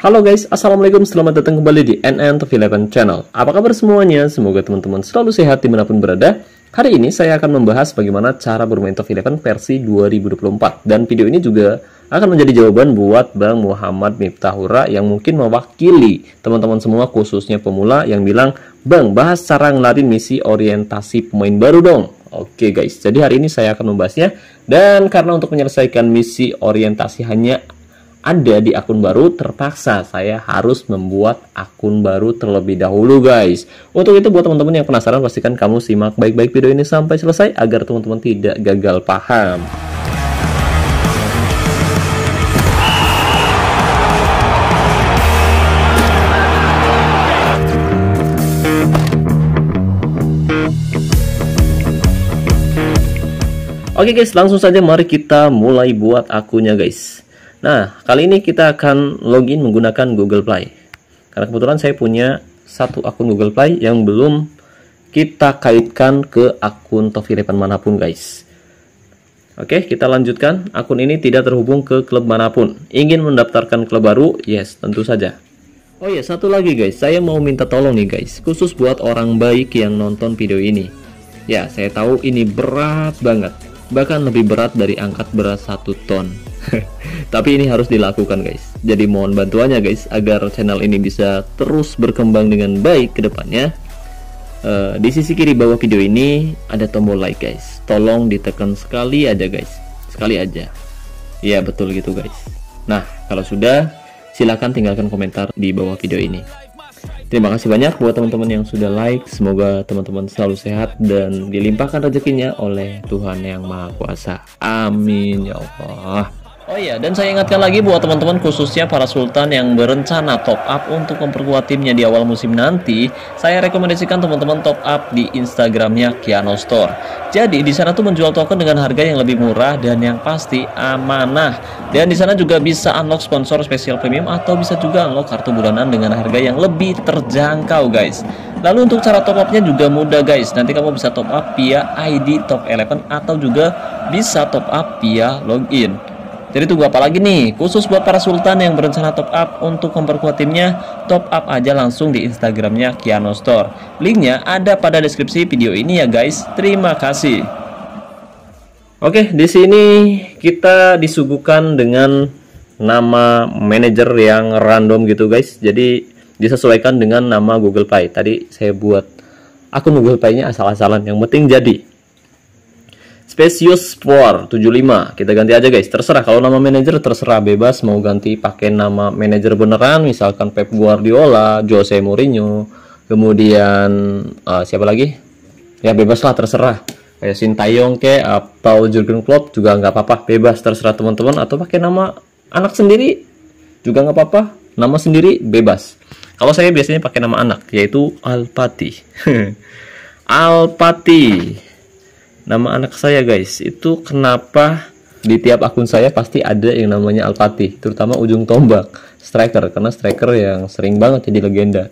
Halo guys, Assalamualaikum, selamat datang kembali di NN TV 11 Channel Apa kabar semuanya? Semoga teman-teman selalu sehat dimanapun berada Hari ini saya akan membahas bagaimana cara bermain Top 11 versi 2024 Dan video ini juga akan menjadi jawaban buat Bang Muhammad Miftahura yang mungkin mewakili teman-teman semua khususnya pemula yang bilang Bang, bahas cara ngelarin misi orientasi pemain baru dong Oke guys, jadi hari ini saya akan membahasnya Dan karena untuk menyelesaikan misi orientasi hanya ada di akun baru, terpaksa saya harus membuat akun baru terlebih dahulu guys. Untuk itu buat teman-teman yang penasaran pastikan kamu simak baik-baik video ini sampai selesai agar teman-teman tidak gagal paham. Oke guys, langsung saja mari kita mulai buat akunnya guys. Nah, kali ini kita akan login menggunakan Google Play. Karena kebetulan saya punya satu akun Google Play yang belum kita kaitkan ke akun Topi Repan manapun, guys. Oke, kita lanjutkan. Akun ini tidak terhubung ke klub manapun. Ingin mendaftarkan klub baru? Yes, tentu saja. Oh ya, satu lagi guys, saya mau minta tolong nih guys, khusus buat orang baik yang nonton video ini. Ya, saya tahu ini berat banget bahkan lebih berat dari angkat berat 1 ton. Tapi ini harus dilakukan guys. Jadi mohon bantuannya guys agar channel ini bisa terus berkembang dengan baik ke depannya. Uh, di sisi kiri bawah video ini ada tombol like guys. Tolong ditekan sekali aja guys. Sekali aja. Ya betul gitu guys. Nah, kalau sudah silahkan tinggalkan komentar di bawah video ini. Terima kasih banyak buat teman-teman yang sudah like. Semoga teman-teman selalu sehat dan dilimpahkan rezekinya oleh Tuhan Yang Maha Kuasa. Amin ya Allah. Oh iya, dan saya ingatkan lagi buat teman-teman khususnya para sultan yang berencana top up untuk memperkuat timnya di awal musim nanti, saya rekomendasikan teman-teman top up di Instagramnya Kiano Store. Jadi di sana tuh menjual token dengan harga yang lebih murah dan yang pasti amanah. Dan di sana juga bisa unlock sponsor spesial premium atau bisa juga unlock kartu bulanan dengan harga yang lebih terjangkau guys. Lalu untuk cara top upnya juga mudah guys. Nanti kamu bisa top up via ID Top Eleven atau juga bisa top up via login. Jadi tunggu apa lagi nih? Khusus buat para sultan yang berencana top up untuk memperkuat timnya, top up aja langsung di Instagramnya Kiano Store. Linknya ada pada deskripsi video ini ya guys. Terima kasih. Oke, di sini kita disuguhkan dengan nama manajer yang random gitu guys. Jadi disesuaikan dengan nama Google Play. Tadi saya buat akun Google Play-nya asal-asalan. Yang penting jadi. Sport 75. Kita ganti aja guys, terserah kalau nama manajer terserah bebas mau ganti pakai nama manajer beneran misalkan Pep Guardiola, Jose Mourinho, kemudian uh, siapa lagi? Ya bebas lah terserah. Kayak Sintayong ke atau Jurgen Klopp juga nggak apa-apa, bebas terserah teman-teman atau pakai nama anak sendiri juga nggak apa-apa, nama sendiri bebas. Kalau saya biasanya pakai nama anak yaitu Alpati Alpati nama anak saya guys itu kenapa di tiap akun saya pasti ada yang namanya Alpati, terutama ujung tombak striker karena striker yang sering banget jadi legenda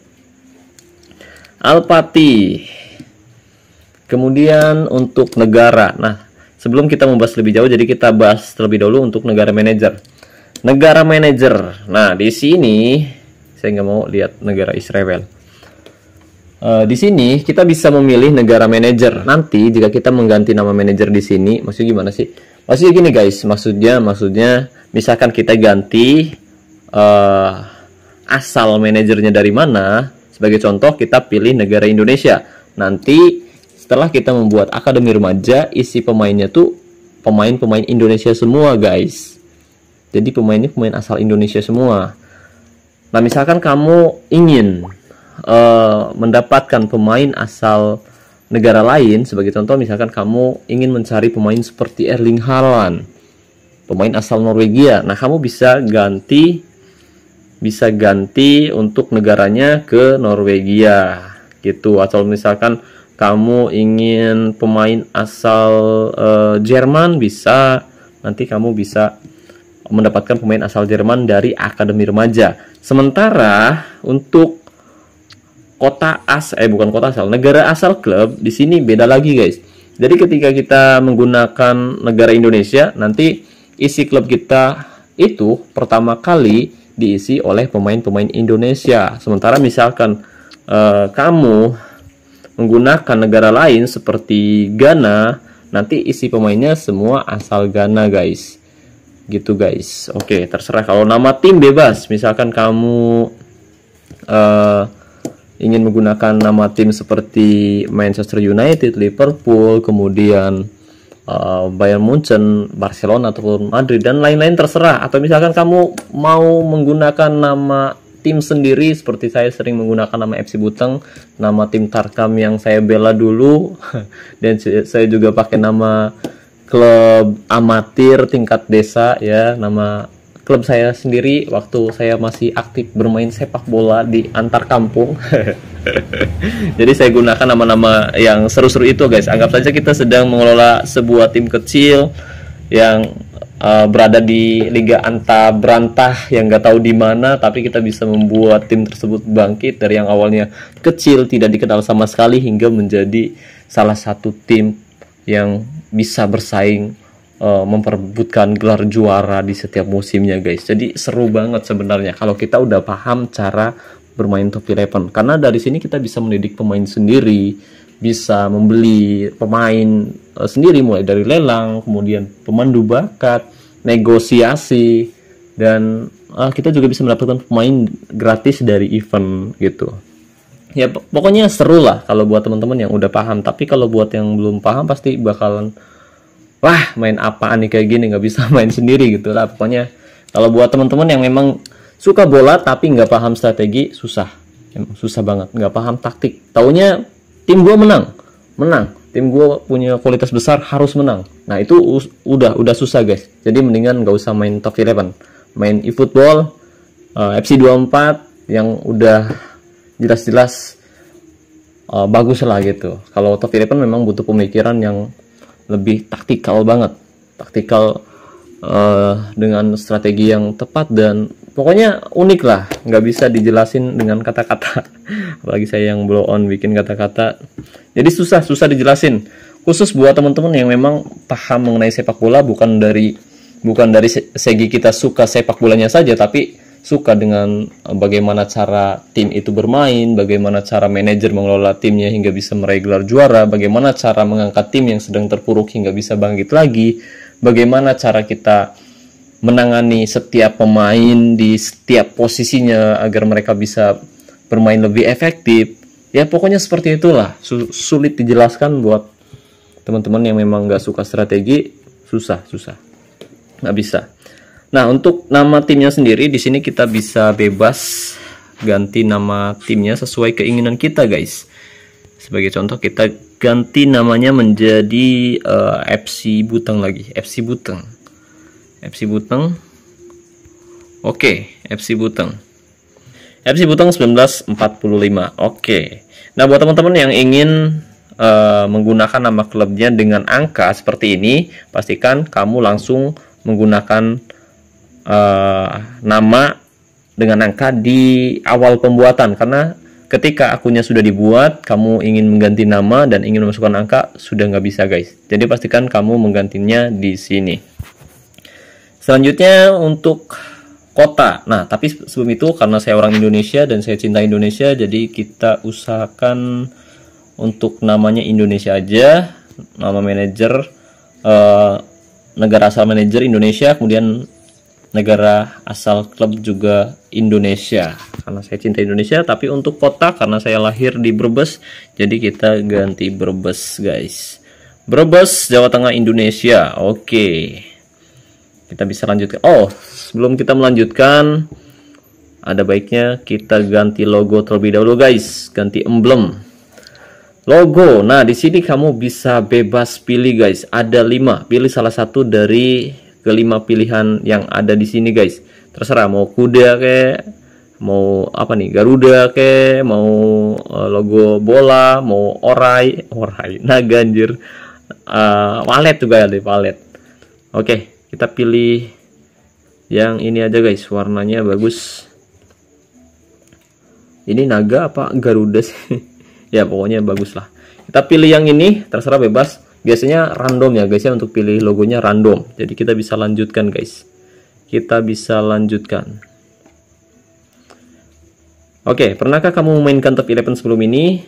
Alpati. kemudian untuk negara nah sebelum kita membahas lebih jauh jadi kita bahas terlebih dahulu untuk negara manajer negara manajer nah di sini saya nggak mau lihat negara Israel Eh, di sini kita bisa memilih negara manajer. Nanti jika kita mengganti nama manajer di sini, maksudnya gimana sih? Maksudnya gini guys, maksudnya maksudnya misalkan kita ganti uh, asal manajernya dari mana. Sebagai contoh kita pilih negara Indonesia. Nanti setelah kita membuat akademi remaja, isi pemainnya tuh pemain-pemain Indonesia semua guys. Jadi pemainnya pemain asal Indonesia semua. Nah misalkan kamu ingin uh, mendapatkan pemain asal negara lain sebagai contoh misalkan kamu ingin mencari pemain seperti Erling Haaland pemain asal Norwegia nah kamu bisa ganti bisa ganti untuk negaranya ke Norwegia gitu atau misalkan kamu ingin pemain asal uh, Jerman bisa nanti kamu bisa mendapatkan pemain asal Jerman dari akademi remaja sementara untuk kota as eh bukan kota asal negara asal klub di sini beda lagi guys jadi ketika kita menggunakan negara Indonesia nanti isi klub kita itu pertama kali diisi oleh pemain-pemain Indonesia sementara misalkan eh, kamu menggunakan negara lain seperti Ghana nanti isi pemainnya semua asal Ghana guys gitu guys oke terserah kalau nama tim bebas misalkan kamu eh, ingin menggunakan nama tim seperti Manchester United, Liverpool, kemudian uh, Bayern Munchen, Barcelona ataupun Madrid dan lain-lain terserah. Atau misalkan kamu mau menggunakan nama tim sendiri seperti saya sering menggunakan nama FC Buteng, nama tim Tarkam yang saya bela dulu dan saya juga pakai nama klub amatir tingkat desa ya, nama klub saya sendiri waktu saya masih aktif bermain sepak bola di antar kampung. Jadi saya gunakan nama-nama yang seru-seru itu guys. Anggap saja kita sedang mengelola sebuah tim kecil yang uh, berada di liga antar berantah yang nggak tahu di mana, tapi kita bisa membuat tim tersebut bangkit dari yang awalnya kecil tidak dikenal sama sekali hingga menjadi salah satu tim yang bisa bersaing uh, memperebutkan gelar juara di setiap musimnya guys. Jadi seru banget sebenarnya kalau kita udah paham cara bermain top eleven karena dari sini kita bisa mendidik pemain sendiri, bisa membeli pemain uh, sendiri mulai dari lelang, kemudian pemandu bakat, negosiasi dan uh, kita juga bisa mendapatkan pemain gratis dari event gitu. Ya pokoknya seru lah kalau buat teman-teman yang udah paham, tapi kalau buat yang belum paham pasti bakalan wah main apaan nih kayak gini nggak bisa main sendiri gitu lah pokoknya kalau buat teman-teman yang memang suka bola tapi nggak paham strategi susah emang susah banget nggak paham taktik taunya tim gue menang menang tim gue punya kualitas besar harus menang nah itu udah udah susah guys jadi mendingan nggak usah main top 11 main eFootball eh, uh, FC24 yang udah jelas-jelas uh, bagus lah gitu kalau top 11 memang butuh pemikiran yang lebih taktikal banget taktikal uh, dengan strategi yang tepat dan pokoknya unik lah nggak bisa dijelasin dengan kata-kata apalagi saya yang blow on bikin kata-kata jadi susah susah dijelasin khusus buat teman-teman yang memang paham mengenai sepak bola bukan dari bukan dari segi kita suka sepak bolanya saja tapi suka dengan eh, bagaimana cara tim itu bermain, bagaimana cara manajer mengelola timnya hingga bisa meraih gelar juara, bagaimana cara mengangkat tim yang sedang terpuruk hingga bisa bangkit lagi, bagaimana cara kita menangani setiap pemain di setiap posisinya agar mereka bisa bermain lebih efektif. Ya pokoknya seperti itulah, sulit dijelaskan buat teman-teman yang memang nggak suka strategi, susah, susah, nggak bisa. Nah, untuk nama timnya sendiri di sini kita bisa bebas ganti nama timnya sesuai keinginan kita, guys. Sebagai contoh kita ganti namanya menjadi uh, eh, FC Buteng lagi, FC Buteng. FC Buteng. Oke, okay, FC Buteng. FC Buteng 1945. Oke. Okay. Nah, buat teman-teman yang ingin uh, menggunakan nama klubnya dengan angka seperti ini, pastikan kamu langsung menggunakan uh, nama dengan angka di awal pembuatan karena ketika akunnya sudah dibuat kamu ingin mengganti nama dan ingin memasukkan angka sudah nggak bisa guys jadi pastikan kamu menggantinya di sini selanjutnya untuk kota nah tapi sebelum itu karena saya orang Indonesia dan saya cinta Indonesia jadi kita usahakan untuk namanya Indonesia aja nama manajer eh, negara asal manajer Indonesia kemudian negara asal klub juga Indonesia karena saya cinta Indonesia tapi untuk kota karena saya lahir di Brebes jadi kita ganti Brebes guys Brebes Jawa Tengah Indonesia oke kita bisa lanjutkan oh sebelum kita melanjutkan ada baiknya kita ganti logo terlebih dahulu guys ganti emblem logo nah di sini kamu bisa bebas pilih guys ada lima pilih salah satu dari kelima pilihan yang ada di sini guys terserah mau kuda ke, mau apa nih Garuda ke mau eh, logo bola mau orai orai naga anjir uh, walet juga deh palet. oke kita pilih yang ini aja guys warnanya bagus ini naga apa Garuda sih ya pokoknya bagus lah kita pilih yang ini terserah bebas biasanya random ya guys ya untuk pilih logonya random jadi kita bisa lanjutkan guys kita bisa lanjutkan Oke, pernahkah kamu memainkan top 11 sebelum ini?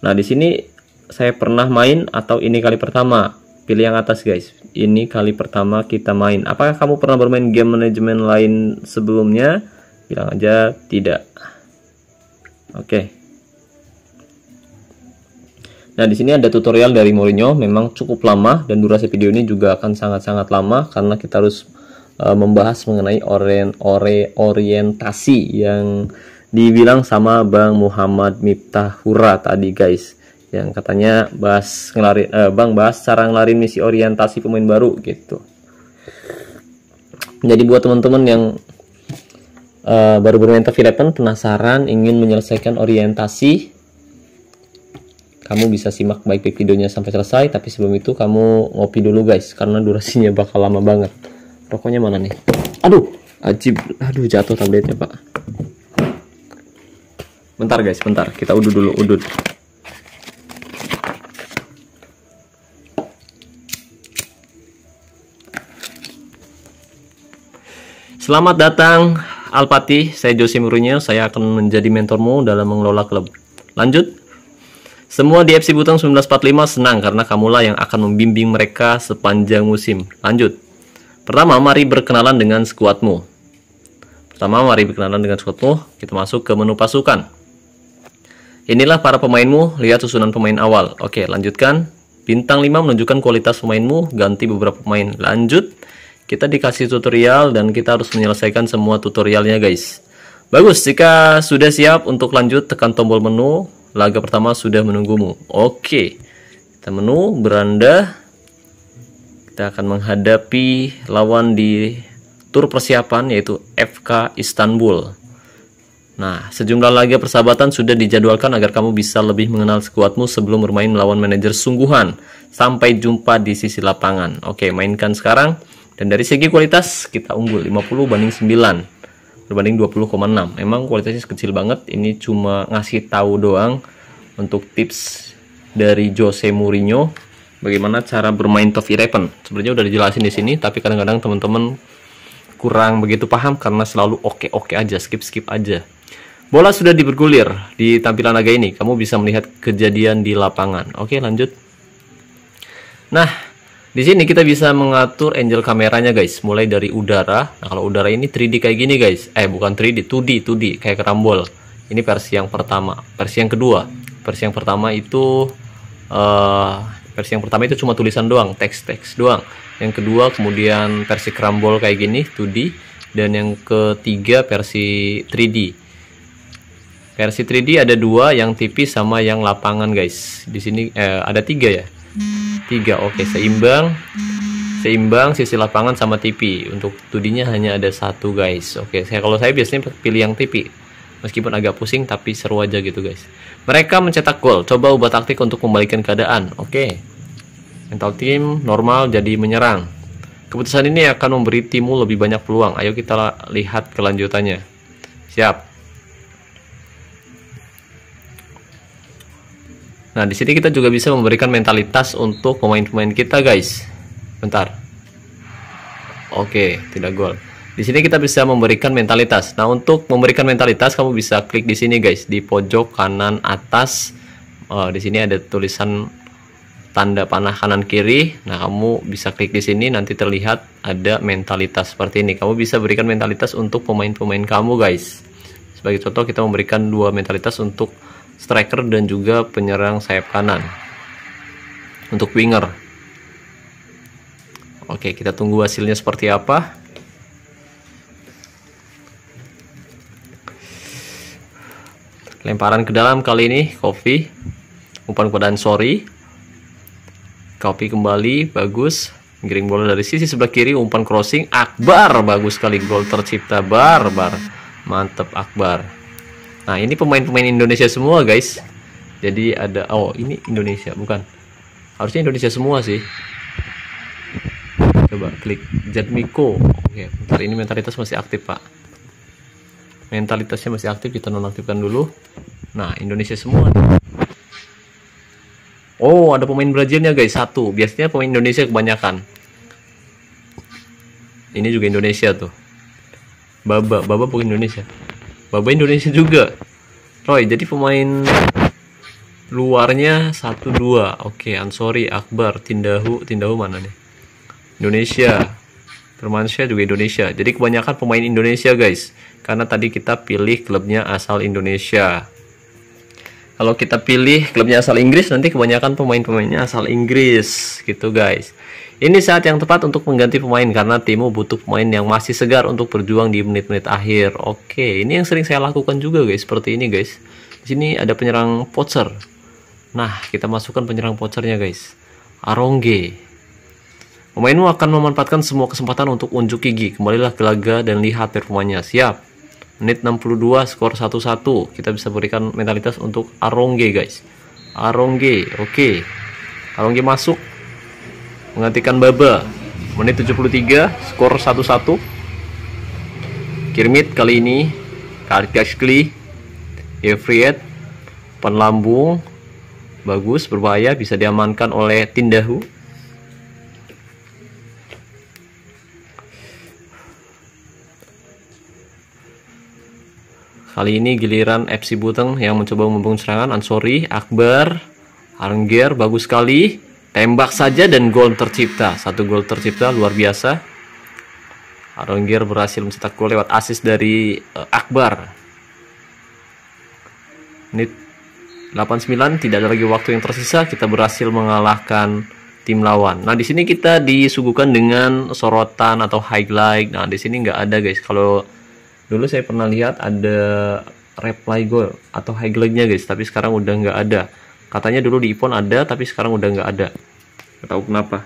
Nah, di sini saya pernah main atau ini kali pertama. Pilih yang atas, guys. Ini kali pertama kita main. Apakah kamu pernah bermain game manajemen lain sebelumnya? Bilang aja tidak. Oke. Okay. Nah, di sini ada tutorial dari Mourinho, memang cukup lama dan durasi video ini juga akan sangat-sangat lama karena kita harus uh, membahas mengenai orien, ore, orientasi yang dibilang sama Bang Muhammad Miftahura tadi, guys. Yang katanya bahas ngelarin uh, eh, Bang bahas cara ngelarin misi orientasi pemain baru gitu. Jadi buat teman-teman yang uh, baru bermain Eleven penasaran ingin menyelesaikan orientasi kamu bisa simak baik-baik videonya sampai selesai tapi sebelum itu kamu ngopi dulu guys karena durasinya bakal lama banget rokoknya mana nih aduh ajib aduh jatuh tabletnya pak bentar guys bentar kita udut dulu udut Selamat datang Alpati, saya Jose Mourinho, saya akan menjadi mentormu dalam mengelola klub. Lanjut. Semua di FC Butang 1945 senang karena kamulah yang akan membimbing mereka sepanjang musim. Lanjut. Pertama, mari berkenalan dengan skuadmu. Pertama, mari berkenalan dengan skuadmu. Kita masuk ke menu pasukan. Inilah para pemainmu, lihat susunan pemain awal. Oke, lanjutkan. Bintang 5 menunjukkan kualitas pemainmu, ganti beberapa pemain. Lanjut. Kita dikasih tutorial dan kita harus menyelesaikan semua tutorialnya, guys. Bagus, jika sudah siap untuk lanjut, tekan tombol menu, laga pertama sudah menunggumu. Oke, kita menu beranda. Kita akan menghadapi lawan di tur persiapan yaitu FK Istanbul. Nah, sejumlah laga persahabatan sudah dijadwalkan agar kamu bisa lebih mengenal skuadmu sebelum bermain melawan manajer sungguhan. Sampai jumpa di sisi lapangan. Oke, mainkan sekarang. Dan dari segi kualitas kita unggul 50 banding 9 berbanding 20,6 emang kualitasnya kecil banget ini cuma ngasih tahu doang untuk tips dari Jose Mourinho bagaimana cara bermain top Eleven sebenarnya udah dijelasin di sini tapi kadang-kadang teman-teman kurang begitu paham karena selalu oke-oke aja skip-skip aja bola sudah dibergulir di tampilan laga ini kamu bisa melihat kejadian di lapangan oke lanjut nah di sini kita bisa mengatur angle kameranya guys, mulai dari udara. Nah, kalau udara ini 3D kayak gini guys. Eh, bukan 3D, 2D, 2D kayak kerambol. Ini versi yang pertama, versi yang kedua. Versi yang pertama itu uh, versi yang pertama itu cuma tulisan doang, teks-teks doang. Yang kedua kemudian versi kerambol kayak gini, 2D dan yang ketiga versi 3D. Versi 3D ada dua, yang tipis sama yang lapangan guys. Di sini eh, ada tiga ya tiga oke okay, seimbang seimbang sisi lapangan sama tipi untuk tudinya hanya ada satu guys oke okay, saya kalau saya biasanya pilih yang tipi meskipun agak pusing tapi seru aja gitu guys mereka mencetak gol coba ubah taktik untuk membalikan keadaan oke okay. mental tim normal jadi menyerang keputusan ini akan memberi timu lebih banyak peluang ayo kita lihat kelanjutannya siap Nah, di sini kita juga bisa memberikan mentalitas untuk pemain-pemain kita, guys. Bentar. Oke, tidak gol. Di sini kita bisa memberikan mentalitas. Nah, untuk memberikan mentalitas, kamu bisa klik di sini, guys, di pojok kanan atas. Uh, di sini ada tulisan tanda panah kanan kiri. Nah, kamu bisa klik di sini nanti terlihat ada mentalitas seperti ini. Kamu bisa berikan mentalitas untuk pemain-pemain kamu, guys. Sebagai contoh kita memberikan dua mentalitas untuk striker dan juga penyerang sayap kanan untuk winger. Oke, kita tunggu hasilnya seperti apa. Lemparan ke dalam kali ini, Kofi. Umpan kepada sorry. Kofi kembali, bagus. Giring bola dari sisi sebelah kiri, umpan crossing. Akbar, bagus sekali gol tercipta. Barbar, bar. mantep Akbar. Nah, ini pemain-pemain Indonesia semua, guys. Jadi ada oh, ini Indonesia, bukan. Harusnya Indonesia semua sih. Coba klik Jadmiko. Oke, bentar ini mentalitas masih aktif, Pak. Mentalitasnya masih aktif, kita nonaktifkan dulu. Nah, Indonesia semua. Oh, ada pemain Brazilnya, guys. Satu. Biasanya pemain Indonesia kebanyakan. Ini juga Indonesia tuh. Baba, Baba pun Indonesia. Bapak Indonesia juga Roy jadi pemain luarnya 1-2 oke Ansori Akbar Tindahu Tindahu mana nih Indonesia Permansyah juga Indonesia jadi kebanyakan pemain Indonesia guys karena tadi kita pilih klubnya asal Indonesia kalau kita pilih klubnya asal Inggris nanti kebanyakan pemain-pemainnya asal Inggris gitu guys ini saat yang tepat untuk mengganti pemain karena timu butuh pemain yang masih segar untuk berjuang di menit-menit akhir. Oke, ini yang sering saya lakukan juga guys, seperti ini guys. Di sini ada penyerang pocher. Nah, kita masukkan penyerang pochernya guys. Arongge. Pemainmu akan memanfaatkan semua kesempatan untuk unjuk gigi. Kembalilah ke laga dan lihat performanya. Siap. Menit 62 skor 1-1. Kita bisa berikan mentalitas untuk Arongge guys. Arongge, oke. Arongge masuk menggantikan Baba menit 73 skor 1-1 Kirmit kali ini Karkashkli Evriet penlambung bagus berbahaya bisa diamankan oleh Tindahu Kali ini giliran FC Buteng yang mencoba membangun serangan Ansori, Akbar, Arngir, bagus sekali Tembak saja dan gol tercipta. Satu gol tercipta luar biasa. Arongir berhasil mencetak gol lewat asis dari uh, Akbar. Menit 89 tidak ada lagi waktu yang tersisa, kita berhasil mengalahkan tim lawan. Nah, di sini kita disuguhkan dengan sorotan atau highlight. Nah, di sini nggak ada, guys. Kalau dulu saya pernah lihat ada reply goal atau highlightnya guys tapi sekarang udah nggak ada katanya dulu di iPhone ada tapi sekarang udah nggak ada nggak tahu kenapa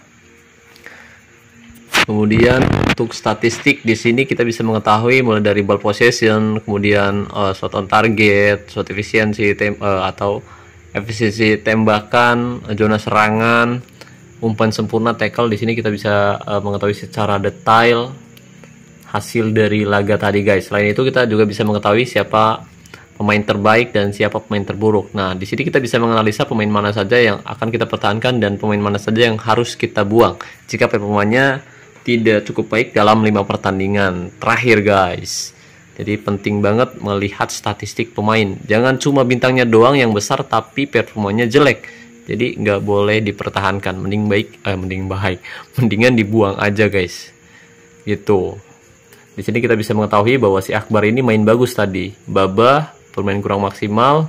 kemudian untuk statistik di sini kita bisa mengetahui mulai dari ball possession kemudian uh, eh, shot on target shot efficiency tem uh, atau efisiensi tembakan zona serangan umpan sempurna tackle di sini kita bisa uh, mengetahui secara detail hasil dari laga tadi guys selain itu kita juga bisa mengetahui siapa pemain terbaik dan siapa pemain terburuk. Nah, di sini kita bisa menganalisa pemain mana saja yang akan kita pertahankan dan pemain mana saja yang harus kita buang jika performanya tidak cukup baik dalam lima pertandingan terakhir, guys. Jadi penting banget melihat statistik pemain. Jangan cuma bintangnya doang yang besar tapi performanya jelek. Jadi nggak boleh dipertahankan. Mending baik, eh, mending baik. Mendingan dibuang aja, guys. Gitu. Di sini kita bisa mengetahui bahwa si Akbar ini main bagus tadi. Baba bermain kurang maksimal.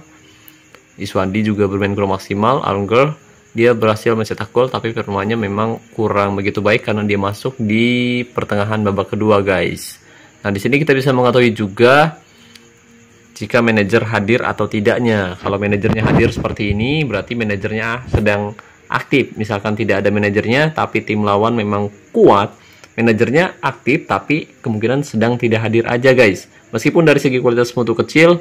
Iswandi juga bermain kurang maksimal. Arnger dia berhasil mencetak gol tapi permainannya memang kurang begitu baik karena dia masuk di pertengahan babak kedua guys. Nah di sini kita bisa mengetahui juga jika manajer hadir atau tidaknya. Kalau manajernya hadir seperti ini berarti manajernya sedang aktif. Misalkan tidak ada manajernya tapi tim lawan memang kuat, manajernya aktif tapi kemungkinan sedang tidak hadir aja guys. Meskipun dari segi kualitas mutu kecil,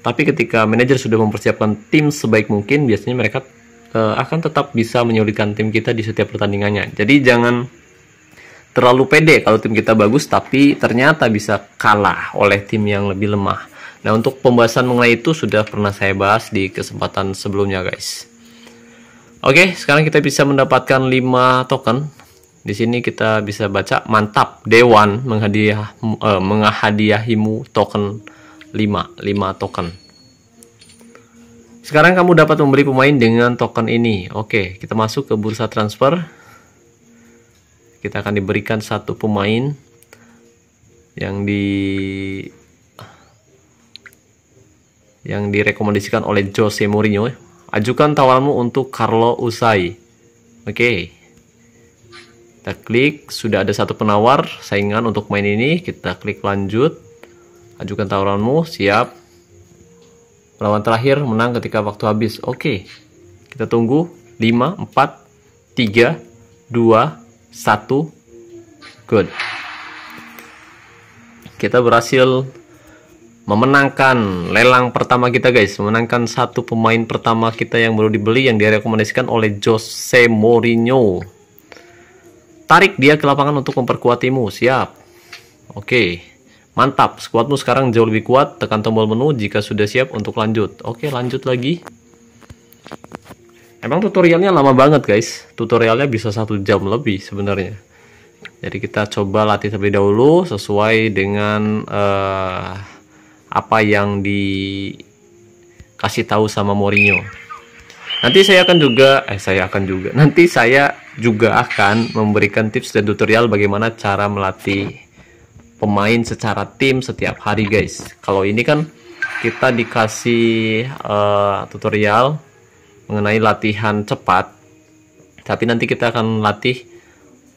tapi ketika manajer sudah mempersiapkan tim sebaik mungkin, biasanya mereka uh, akan tetap bisa menyulitkan tim kita di setiap pertandingannya. Jadi jangan terlalu pede kalau tim kita bagus tapi ternyata bisa kalah oleh tim yang lebih lemah. Nah, untuk pembahasan mengenai itu sudah pernah saya bahas di kesempatan sebelumnya, guys. Oke, sekarang kita bisa mendapatkan 5 token. Di sini kita bisa baca mantap Dewan menghadiah uh, menghadiahimu token 5, 5 token. Sekarang kamu dapat membeli pemain dengan token ini. Oke, kita masuk ke bursa transfer. Kita akan diberikan satu pemain yang di yang direkomendasikan oleh Jose Mourinho. Ajukan tawarmu untuk Carlo Usai. Oke. Kita klik, sudah ada satu penawar saingan untuk main ini. Kita klik lanjut. Ajukan tawaranmu, siap. Lawan terakhir menang ketika waktu habis. Oke. Kita tunggu 5 4 3 2 1. Good. Kita berhasil memenangkan lelang pertama kita guys memenangkan satu pemain pertama kita yang baru dibeli yang direkomendasikan oleh Jose Mourinho tarik dia ke lapangan untuk memperkuat timu siap oke okay. Mantap, squadmu sekarang jauh lebih kuat. Tekan tombol menu jika sudah siap untuk lanjut. Oke, lanjut lagi. Emang tutorialnya lama banget guys. Tutorialnya bisa satu jam lebih sebenarnya. Jadi kita coba latih terlebih dahulu sesuai dengan uh, apa yang dikasih tahu sama Mourinho. Nanti saya akan juga, eh saya akan juga, nanti saya juga akan memberikan tips dan tutorial bagaimana cara melatih pemain secara tim setiap hari guys kalau ini kan kita dikasih uh, tutorial mengenai latihan cepat tapi nanti kita akan latih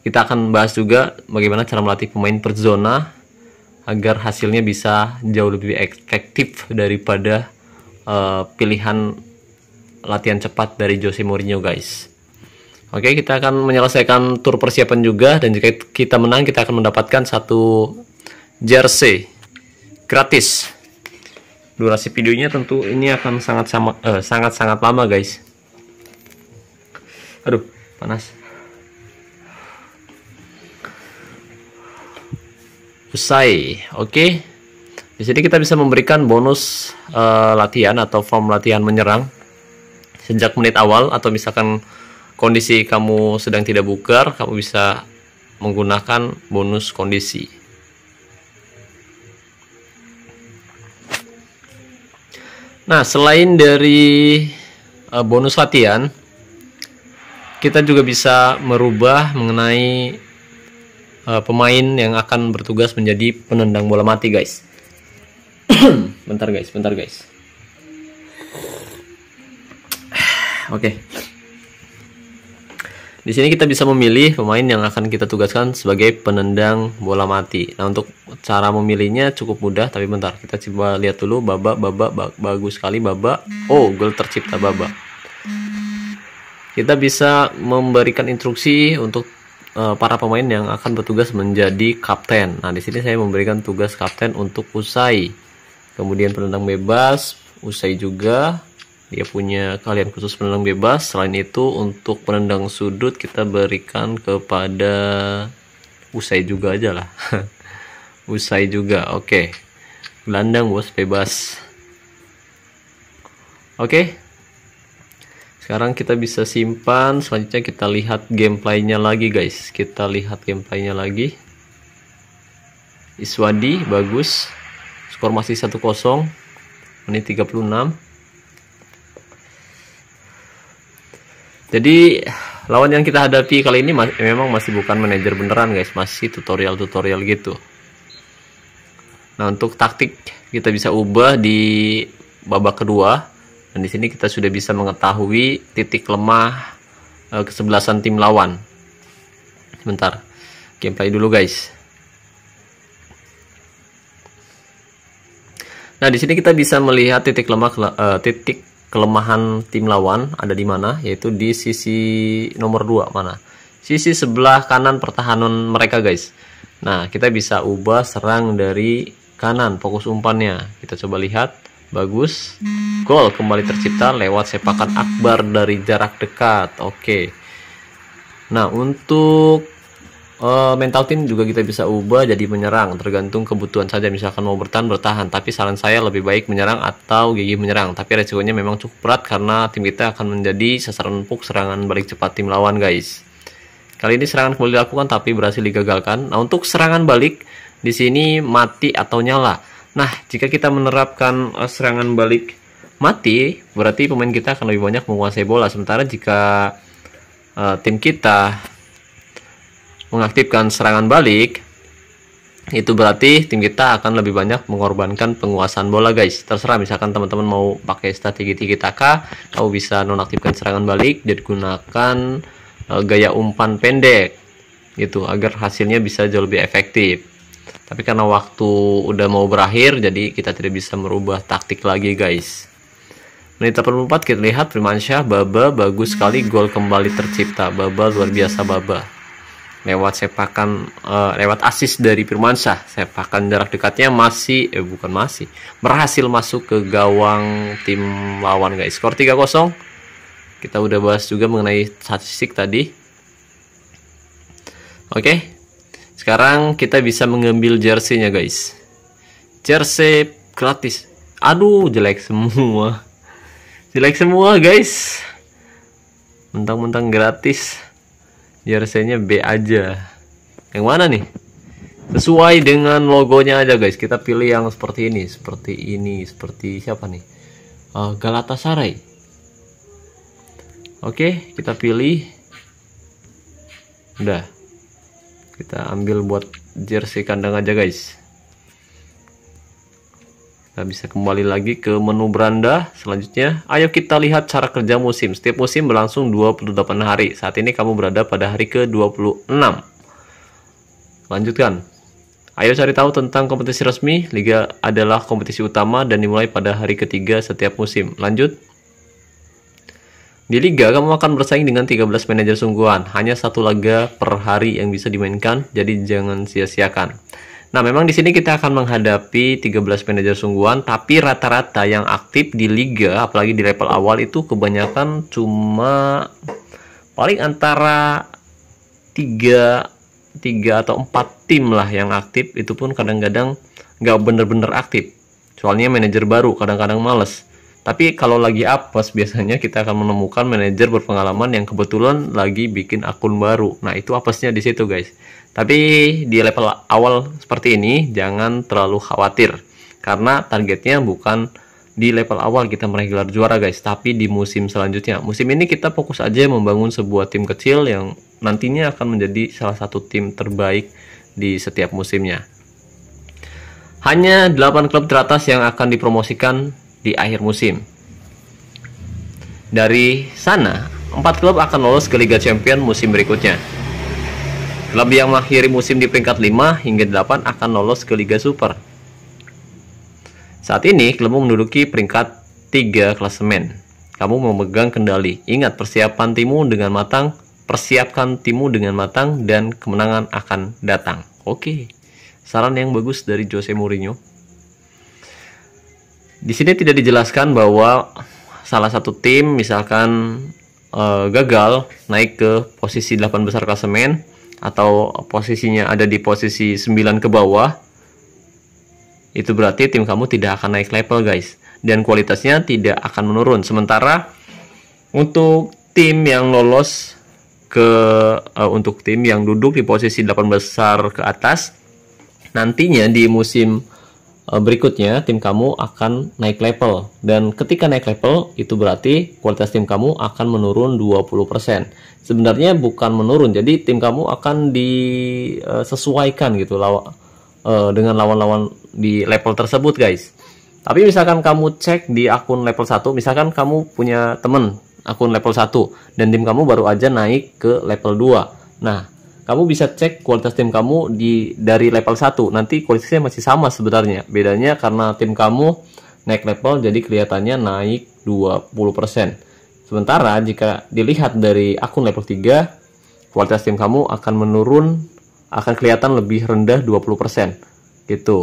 kita akan bahas juga bagaimana cara melatih pemain per zona agar hasilnya bisa jauh lebih efektif daripada uh, pilihan latihan cepat dari Jose Mourinho guys Oke kita akan menyelesaikan tur persiapan juga dan jika kita menang kita akan mendapatkan satu jersey gratis durasi videonya tentu ini akan sangat sama eh, sangat sangat lama guys aduh panas usai oke okay. di sini kita bisa memberikan bonus eh, latihan atau form latihan menyerang sejak menit awal atau misalkan kondisi kamu sedang tidak bugar kamu bisa menggunakan bonus kondisi Nah, selain dari uh, bonus latihan, kita juga bisa merubah mengenai uh, pemain yang akan bertugas menjadi penendang bola mati, guys. bentar, guys, bentar, guys. Oke. Okay. Di sini kita bisa memilih pemain yang akan kita tugaskan sebagai penendang bola mati. Nah, untuk cara memilihnya cukup mudah, tapi bentar kita coba lihat dulu babak babak ba bagus sekali babak. Oh, gol tercipta babak. Kita bisa memberikan instruksi untuk uh, para pemain yang akan bertugas menjadi kapten. Nah, di sini saya memberikan tugas kapten untuk usai. Kemudian penendang bebas, usai juga dia punya kalian khusus penendang bebas selain itu untuk penendang sudut kita berikan kepada usai juga aja lah usai juga oke okay. gelandang bos bebas oke okay. sekarang kita bisa simpan selanjutnya kita lihat gameplaynya lagi guys kita lihat gameplaynya lagi Iswadi bagus skor masih 1-0 menit 36 Jadi lawan yang kita hadapi kali ini mas memang masih bukan manajer beneran guys, masih tutorial-tutorial gitu. Nah untuk taktik kita bisa ubah di babak kedua dan di sini kita sudah bisa mengetahui titik lemah e, kesebelasan tim lawan. Sebentar, gameplay dulu guys. Nah di sini kita bisa melihat titik lemah e, titik kelemahan tim lawan ada di mana yaitu di sisi nomor 2 mana sisi sebelah kanan pertahanan mereka guys nah kita bisa ubah serang dari kanan fokus umpannya kita coba lihat bagus gol kembali tercipta lewat sepakan Akbar dari jarak dekat oke okay. nah untuk Eh, mental tim juga kita bisa ubah jadi menyerang tergantung kebutuhan saja misalkan mau bertahan bertahan tapi saran saya lebih baik menyerang atau gigi menyerang tapi resikonya memang cukup berat karena tim kita akan menjadi sasaran empuk serangan balik cepat tim lawan guys kali ini serangan kembali dilakukan tapi berhasil digagalkan nah untuk serangan balik di sini mati atau nyala nah jika kita menerapkan eh, serangan balik mati berarti pemain kita akan lebih banyak menguasai bola sementara jika uh, tim kita mengaktifkan serangan balik itu berarti tim kita akan lebih banyak mengorbankan penguasaan bola guys terserah misalkan teman-teman mau pakai strategi tiki taka kamu bisa nonaktifkan serangan balik dan gunakan e, gaya umpan pendek gitu agar hasilnya bisa jauh lebih efektif tapi karena waktu udah mau berakhir jadi kita tidak bisa merubah taktik lagi guys menit 84 kita lihat Firmansyah Baba bagus sekali hmm. gol kembali tercipta Baba luar biasa Baba lewat sepakan uh, lewat asis dari Firmansyah sepakan jarak dekatnya masih eh bukan masih berhasil masuk ke gawang tim lawan guys skor 3-0 kita udah bahas juga mengenai statistik tadi oke okay. sekarang kita bisa mengambil jersey-nya guys jersey gratis aduh jelek semua jelek semua guys mentang-mentang gratis ya B aja yang mana nih sesuai dengan logonya aja guys kita pilih yang seperti ini seperti ini seperti siapa nih uh, Galatasaray oke okay, kita pilih udah kita ambil buat jersey kandang aja guys Nah, bisa kembali lagi ke menu beranda. Selanjutnya, ayo kita lihat cara kerja musim. Setiap musim berlangsung 28 hari. Saat ini kamu berada pada hari ke-26. Lanjutkan. Ayo cari tahu tentang kompetisi resmi. Liga adalah kompetisi utama dan dimulai pada hari ketiga setiap musim. Lanjut. Di Liga, kamu akan bersaing dengan 13 manajer sungguhan. Hanya satu laga per hari yang bisa dimainkan, jadi jangan sia-siakan. Nah, memang di sini kita akan menghadapi 13 manajer sungguhan, tapi rata-rata yang aktif di liga, apalagi di level awal itu kebanyakan cuma paling antara 3 3 atau 4 tim lah yang aktif, itu pun kadang-kadang nggak bener-bener aktif. Soalnya manajer baru kadang-kadang males. Tapi kalau lagi apes biasanya kita akan menemukan manajer berpengalaman yang kebetulan lagi bikin akun baru. Nah, itu apesnya di situ, guys tapi di level awal seperti ini jangan terlalu khawatir karena targetnya bukan di level awal kita meraih gelar juara guys, tapi di musim selanjutnya. Musim ini kita fokus aja membangun sebuah tim kecil yang nantinya akan menjadi salah satu tim terbaik di setiap musimnya. Hanya 8 klub teratas yang akan dipromosikan di akhir musim. Dari sana, 4 klub akan lolos ke Liga Champion musim berikutnya. Klub yang mengakhiri musim di peringkat 5 hingga 8 akan lolos ke Liga Super. Saat ini, klubmu menduduki peringkat 3 klasemen. Kamu memegang kendali. Ingat persiapan timu dengan matang, persiapkan timu dengan matang dan kemenangan akan datang. Oke. Saran yang bagus dari Jose Mourinho. Di sini tidak dijelaskan bahwa salah satu tim misalkan e, gagal naik ke posisi 8 besar klasemen atau posisinya ada di posisi 9 ke bawah itu berarti tim kamu tidak akan naik level guys dan kualitasnya tidak akan menurun sementara untuk tim yang lolos ke uh, untuk tim yang duduk di posisi 8 besar ke atas nantinya di musim Eh, berikutnya tim kamu akan naik level dan ketika naik level itu berarti kualitas tim kamu akan menurun 20%. Sebenarnya bukan menurun, jadi tim kamu akan disesuaikan eh, gitu lawa, eh, dengan lawan-lawan di level tersebut, guys. Tapi misalkan kamu cek di akun level 1, misalkan kamu punya temen akun level 1 dan tim kamu baru aja naik ke level 2. Nah, kamu bisa cek kualitas tim kamu di dari level 1 nanti kualitasnya masih sama sebenarnya bedanya karena tim kamu naik level jadi kelihatannya naik 20% sementara jika dilihat dari akun level 3 kualitas tim kamu akan menurun akan kelihatan lebih rendah 20% gitu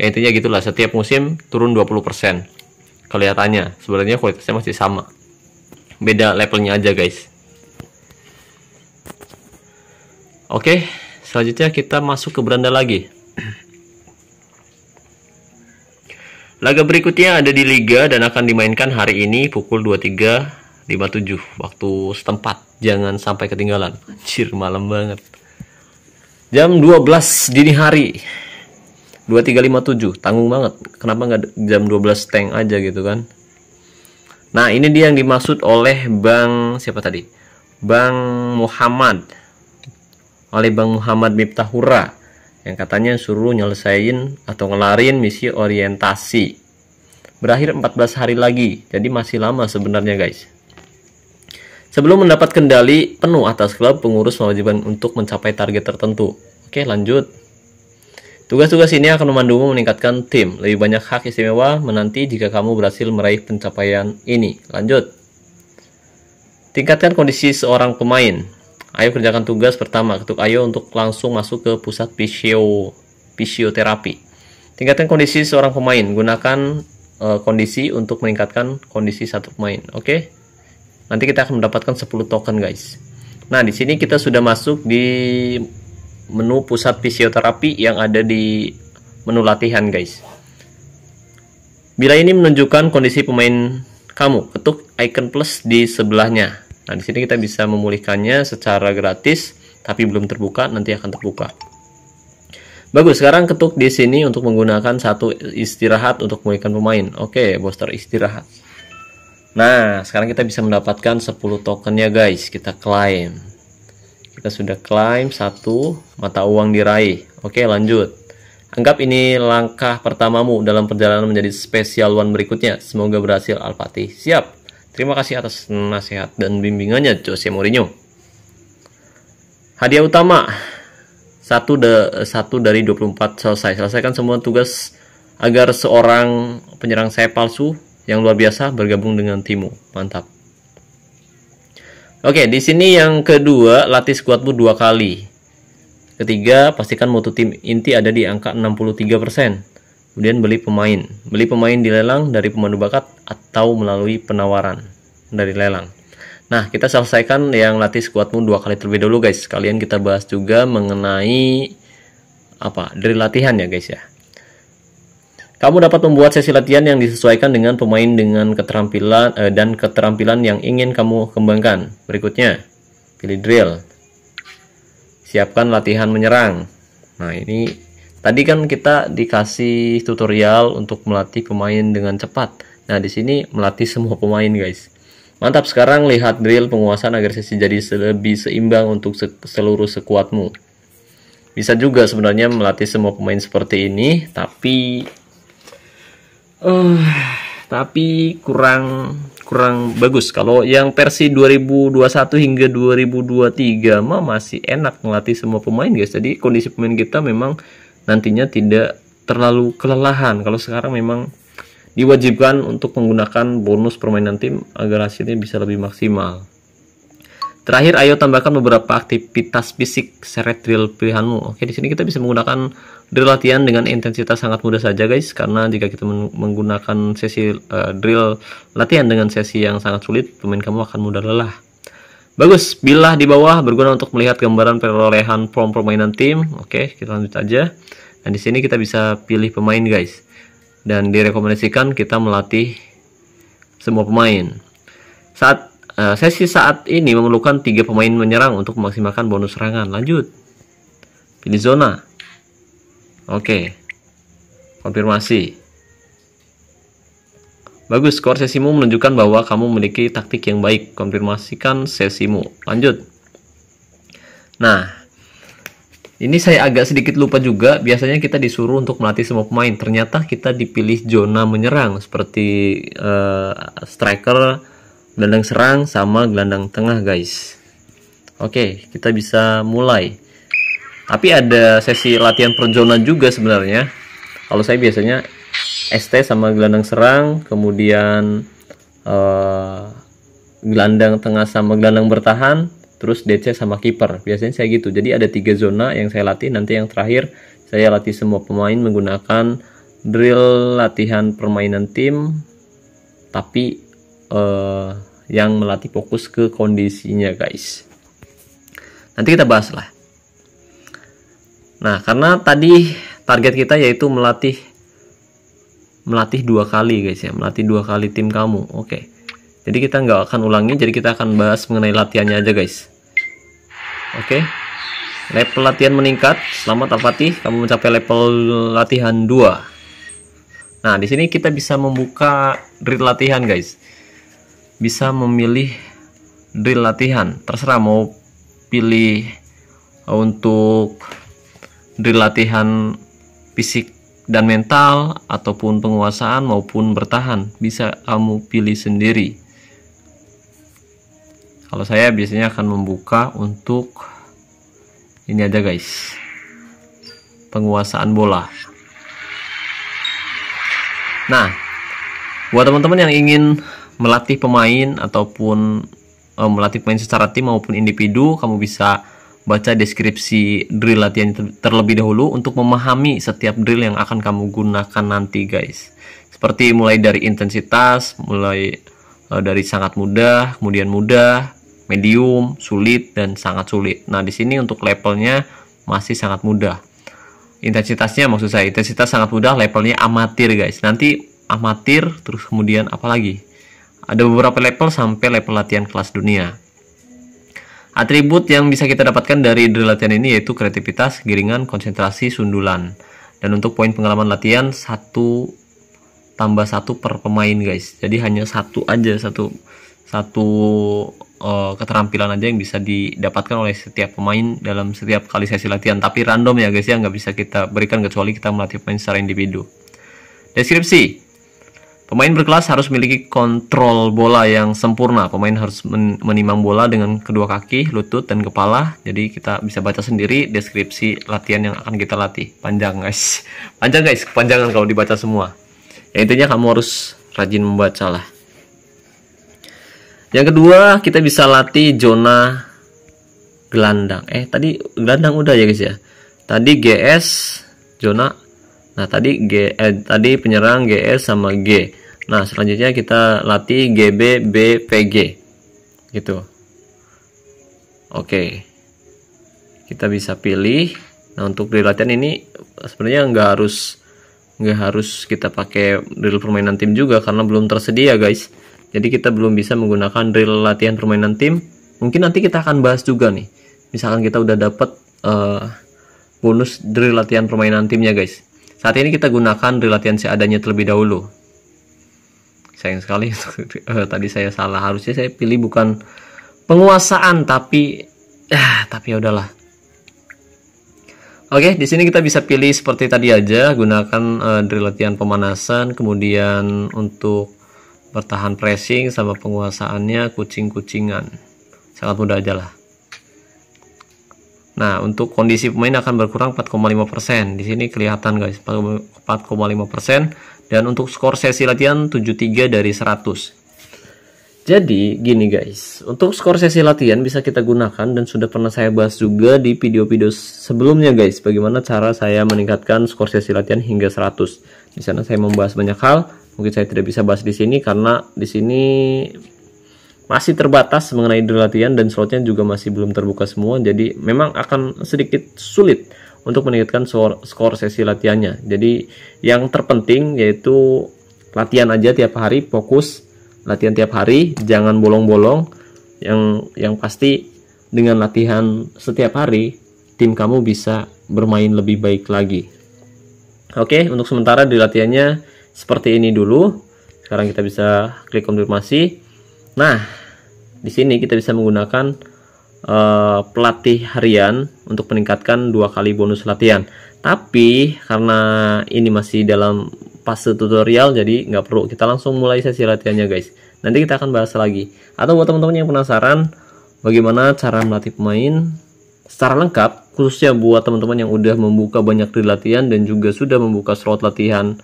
ya intinya gitulah setiap musim turun 20% kelihatannya sebenarnya kualitasnya masih sama beda levelnya aja guys Oke, selanjutnya kita masuk ke beranda lagi. Laga berikutnya ada di Liga dan akan dimainkan hari ini pukul 23.57 waktu setempat. Jangan sampai ketinggalan. Anjir, malam banget. Jam 12 dini hari. 2357, tanggung banget. Kenapa nggak jam 12 tank aja gitu kan? Nah, ini dia yang dimaksud oleh Bang siapa tadi? Bang Muhammad oleh Bang Muhammad Miftahura yang katanya suruh nyelesain atau ngelarin misi orientasi. Berakhir 14 hari lagi, jadi masih lama sebenarnya guys. Sebelum mendapat kendali penuh atas klub, pengurus wajiban untuk mencapai target tertentu. Oke, lanjut. Tugas-tugas ini akan memandumu meningkatkan tim. Lebih banyak hak istimewa menanti jika kamu berhasil meraih pencapaian ini. Lanjut. Tingkatkan kondisi seorang pemain ayo kerjakan tugas pertama ketuk ayo untuk langsung masuk ke pusat fisio fisioterapi tingkatkan kondisi seorang pemain gunakan uh, kondisi untuk meningkatkan kondisi satu pemain oke okay? nanti kita akan mendapatkan 10 token guys nah di sini kita sudah masuk di menu pusat fisioterapi yang ada di menu latihan guys bila ini menunjukkan kondisi pemain kamu ketuk icon plus di sebelahnya Nah, di sini kita bisa memulihkannya secara gratis, tapi belum terbuka, nanti akan terbuka. Bagus, sekarang ketuk di sini untuk menggunakan satu istirahat untuk memulihkan pemain. Oke, booster istirahat. Nah, sekarang kita bisa mendapatkan 10 tokennya guys, kita klaim. Kita sudah klaim satu mata uang diraih. Oke, lanjut. Anggap ini langkah pertamamu dalam perjalanan menjadi spesial one berikutnya. Semoga berhasil alpati Siap. Terima kasih atas nasihat dan bimbingannya Jose Mourinho. Hadiah utama satu, de, satu dari 24 selesai. Selesaikan semua tugas agar seorang penyerang saya palsu yang luar biasa bergabung dengan timu. Mantap. Oke, di sini yang kedua, latih squadmu dua kali. Ketiga, pastikan mutu tim inti ada di angka 63%. persen. Kemudian beli pemain. Beli pemain di lelang dari pemandu bakat atau melalui penawaran dari lelang. Nah, kita selesaikan yang latih squadmu dua kali terlebih dulu, guys. Kalian kita bahas juga mengenai apa? Dari latihan ya guys ya. Kamu dapat membuat sesi latihan yang disesuaikan dengan pemain dengan keterampilan eh, dan keterampilan yang ingin kamu kembangkan. Berikutnya, pilih drill. Siapkan latihan menyerang. Nah, ini Tadi kan kita dikasih tutorial untuk melatih pemain dengan cepat. Nah, di sini melatih semua pemain, guys. Mantap, sekarang lihat drill penguasaan agar sesi jadi lebih seimbang untuk seluruh sekuatmu. Bisa juga sebenarnya melatih semua pemain seperti ini, tapi uh, tapi kurang kurang bagus. Kalau yang versi 2021 hingga 2023 mah masih enak melatih semua pemain, guys. Jadi kondisi pemain kita memang nantinya tidak terlalu kelelahan. Kalau sekarang memang diwajibkan untuk menggunakan bonus permainan tim agar hasilnya bisa lebih maksimal. Terakhir, ayo tambahkan beberapa aktivitas fisik seret drill pilihanmu. Oke, di sini kita bisa menggunakan drill latihan dengan intensitas sangat mudah saja, guys. Karena jika kita menggunakan sesi uh, drill latihan dengan sesi yang sangat sulit, pemain kamu akan mudah lelah. Bagus, bilah di bawah berguna untuk melihat gambaran perolehan form permainan tim. Oke, kita lanjut aja. Nah, di sini kita bisa pilih pemain, guys. Dan direkomendasikan kita melatih semua pemain. Saat uh, sesi saat ini memerlukan tiga pemain menyerang untuk memaksimalkan bonus serangan. Lanjut. Pilih zona. Oke. Konfirmasi. Bagus, skor sesimu menunjukkan bahwa kamu memiliki taktik yang baik. Konfirmasikan sesimu. Lanjut. Nah, ini saya agak sedikit lupa juga, biasanya kita disuruh untuk melatih semua pemain. Ternyata kita dipilih zona menyerang seperti uh, striker, gelandang serang sama gelandang tengah, guys. Oke, okay, kita bisa mulai. Tapi ada sesi latihan per zona juga sebenarnya. Kalau saya biasanya ST sama gelandang serang, kemudian uh, gelandang tengah sama gelandang bertahan, terus DC sama kiper. Biasanya saya gitu. Jadi ada tiga zona yang saya latih. Nanti yang terakhir saya latih semua pemain menggunakan drill latihan permainan tim, tapi uh, yang melatih fokus ke kondisinya guys. Nanti kita bahas lah. Nah karena tadi target kita yaitu melatih melatih dua kali guys ya melatih dua kali tim kamu oke okay jadi kita nggak akan ulangi jadi kita akan bahas mengenai latihannya aja guys oke okay. level latihan meningkat selamat Al-Fatih kamu mencapai level latihan 2 nah di sini kita bisa membuka drill latihan guys bisa memilih drill latihan terserah mau pilih untuk drill latihan fisik dan mental ataupun penguasaan maupun bertahan bisa kamu pilih sendiri kalau saya biasanya akan membuka untuk ini aja guys penguasaan bola nah buat teman-teman yang ingin melatih pemain ataupun eh, melatih pemain secara tim maupun individu kamu bisa baca deskripsi drill latihan terlebih dahulu untuk memahami setiap drill yang akan kamu gunakan nanti guys seperti mulai dari intensitas mulai eh, dari sangat mudah kemudian mudah medium, sulit, dan sangat sulit. Nah, di sini untuk levelnya masih sangat mudah. Intensitasnya maksud saya, intensitas sangat mudah, levelnya amatir guys. Nanti amatir, terus kemudian apa lagi? Ada beberapa level sampai level latihan kelas dunia. Atribut yang bisa kita dapatkan dari latihan ini yaitu kreativitas, giringan, konsentrasi, sundulan. Dan untuk poin pengalaman latihan, satu tambah satu per pemain guys jadi hanya satu aja satu satu uh, keterampilan aja yang bisa didapatkan oleh setiap pemain dalam setiap kali sesi latihan tapi random ya guys ya nggak bisa kita berikan kecuali kita melatih pemain secara individu deskripsi Pemain berkelas harus memiliki kontrol bola yang sempurna. Pemain harus men menimang bola dengan kedua kaki, lutut, dan kepala. Jadi kita bisa baca sendiri deskripsi latihan yang akan kita latih. Panjang guys, panjang guys, kepanjangan kalau dibaca semua. Ya intinya kamu harus rajin membaca lah. Yang kedua, kita bisa latih zona gelandang. Eh, tadi gelandang udah ya guys ya. Tadi GS zona. Nah, tadi G eh, tadi penyerang GS sama G. Nah, selanjutnya kita latih GB BPG. Gitu. Oke. Kita bisa pilih. Nah, untuk drill latihan ini sebenarnya nggak harus nggak harus kita pakai drill permainan tim juga karena belum tersedia, guys jadi kita belum bisa menggunakan drill latihan permainan tim. Mungkin nanti kita akan bahas juga nih. Misalkan kita udah dapet uh, bonus drill latihan permainan timnya guys. Saat ini kita gunakan drill latihan seadanya terlebih dahulu. Sayang sekali eh, tadi saya salah. Harusnya saya pilih bukan penguasaan tapi ah, tapi ya udahlah. Oke, di sini kita bisa pilih seperti tadi aja, gunakan uh, drill latihan pemanasan, kemudian untuk bertahan pressing sama penguasaannya kucing-kucingan sangat mudah aja lah nah untuk kondisi pemain akan berkurang 4,5% di sini kelihatan guys 4,5% dan untuk skor sesi latihan 73 dari 100 jadi gini guys untuk skor sesi latihan bisa kita gunakan dan sudah pernah saya bahas juga di video-video sebelumnya guys bagaimana cara saya meningkatkan skor sesi latihan hingga 100 di sana saya membahas banyak hal mungkin saya tidak bisa bahas di sini karena di sini masih terbatas mengenai latihan dan slotnya juga masih belum terbuka semua jadi memang akan sedikit sulit untuk meningkatkan skor, skor sesi latihannya jadi yang terpenting yaitu latihan aja tiap hari fokus latihan tiap hari jangan bolong-bolong yang yang pasti dengan latihan setiap hari tim kamu bisa bermain lebih baik lagi oke untuk sementara di latihannya seperti ini dulu sekarang kita bisa klik konfirmasi nah di sini kita bisa menggunakan uh, pelatih harian untuk meningkatkan dua kali bonus latihan tapi karena ini masih dalam fase tutorial jadi nggak perlu kita langsung mulai sesi latihannya guys nanti kita akan bahas lagi atau buat teman-teman yang penasaran bagaimana cara melatih pemain secara lengkap khususnya buat teman-teman yang udah membuka banyak latihan dan juga sudah membuka slot latihan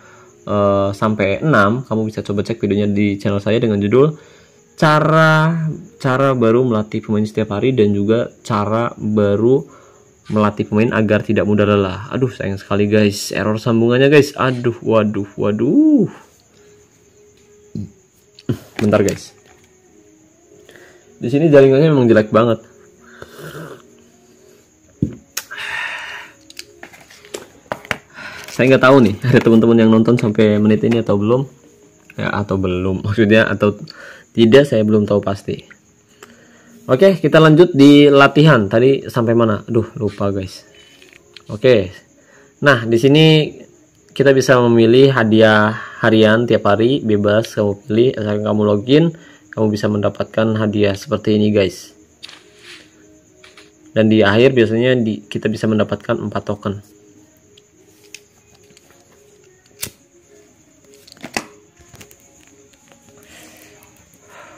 Eh, sampai 6 kamu bisa coba cek videonya di channel saya dengan judul cara cara baru melatih pemain setiap hari dan juga cara baru melatih pemain agar tidak mudah lelah. Aduh sayang sekali guys, error sambungannya guys. Aduh, waduh, waduh. Bentar guys. Di sini jaringannya memang jelek banget. saya nggak tahu nih ada teman-teman yang nonton sampai menit ini atau belum ya atau belum maksudnya atau tidak saya belum tahu pasti oke kita lanjut di latihan tadi sampai mana aduh lupa guys oke nah di sini kita bisa memilih hadiah harian tiap hari bebas kamu pilih asalkan kamu login kamu bisa mendapatkan hadiah seperti ini guys dan di akhir biasanya di, kita bisa mendapatkan 4 token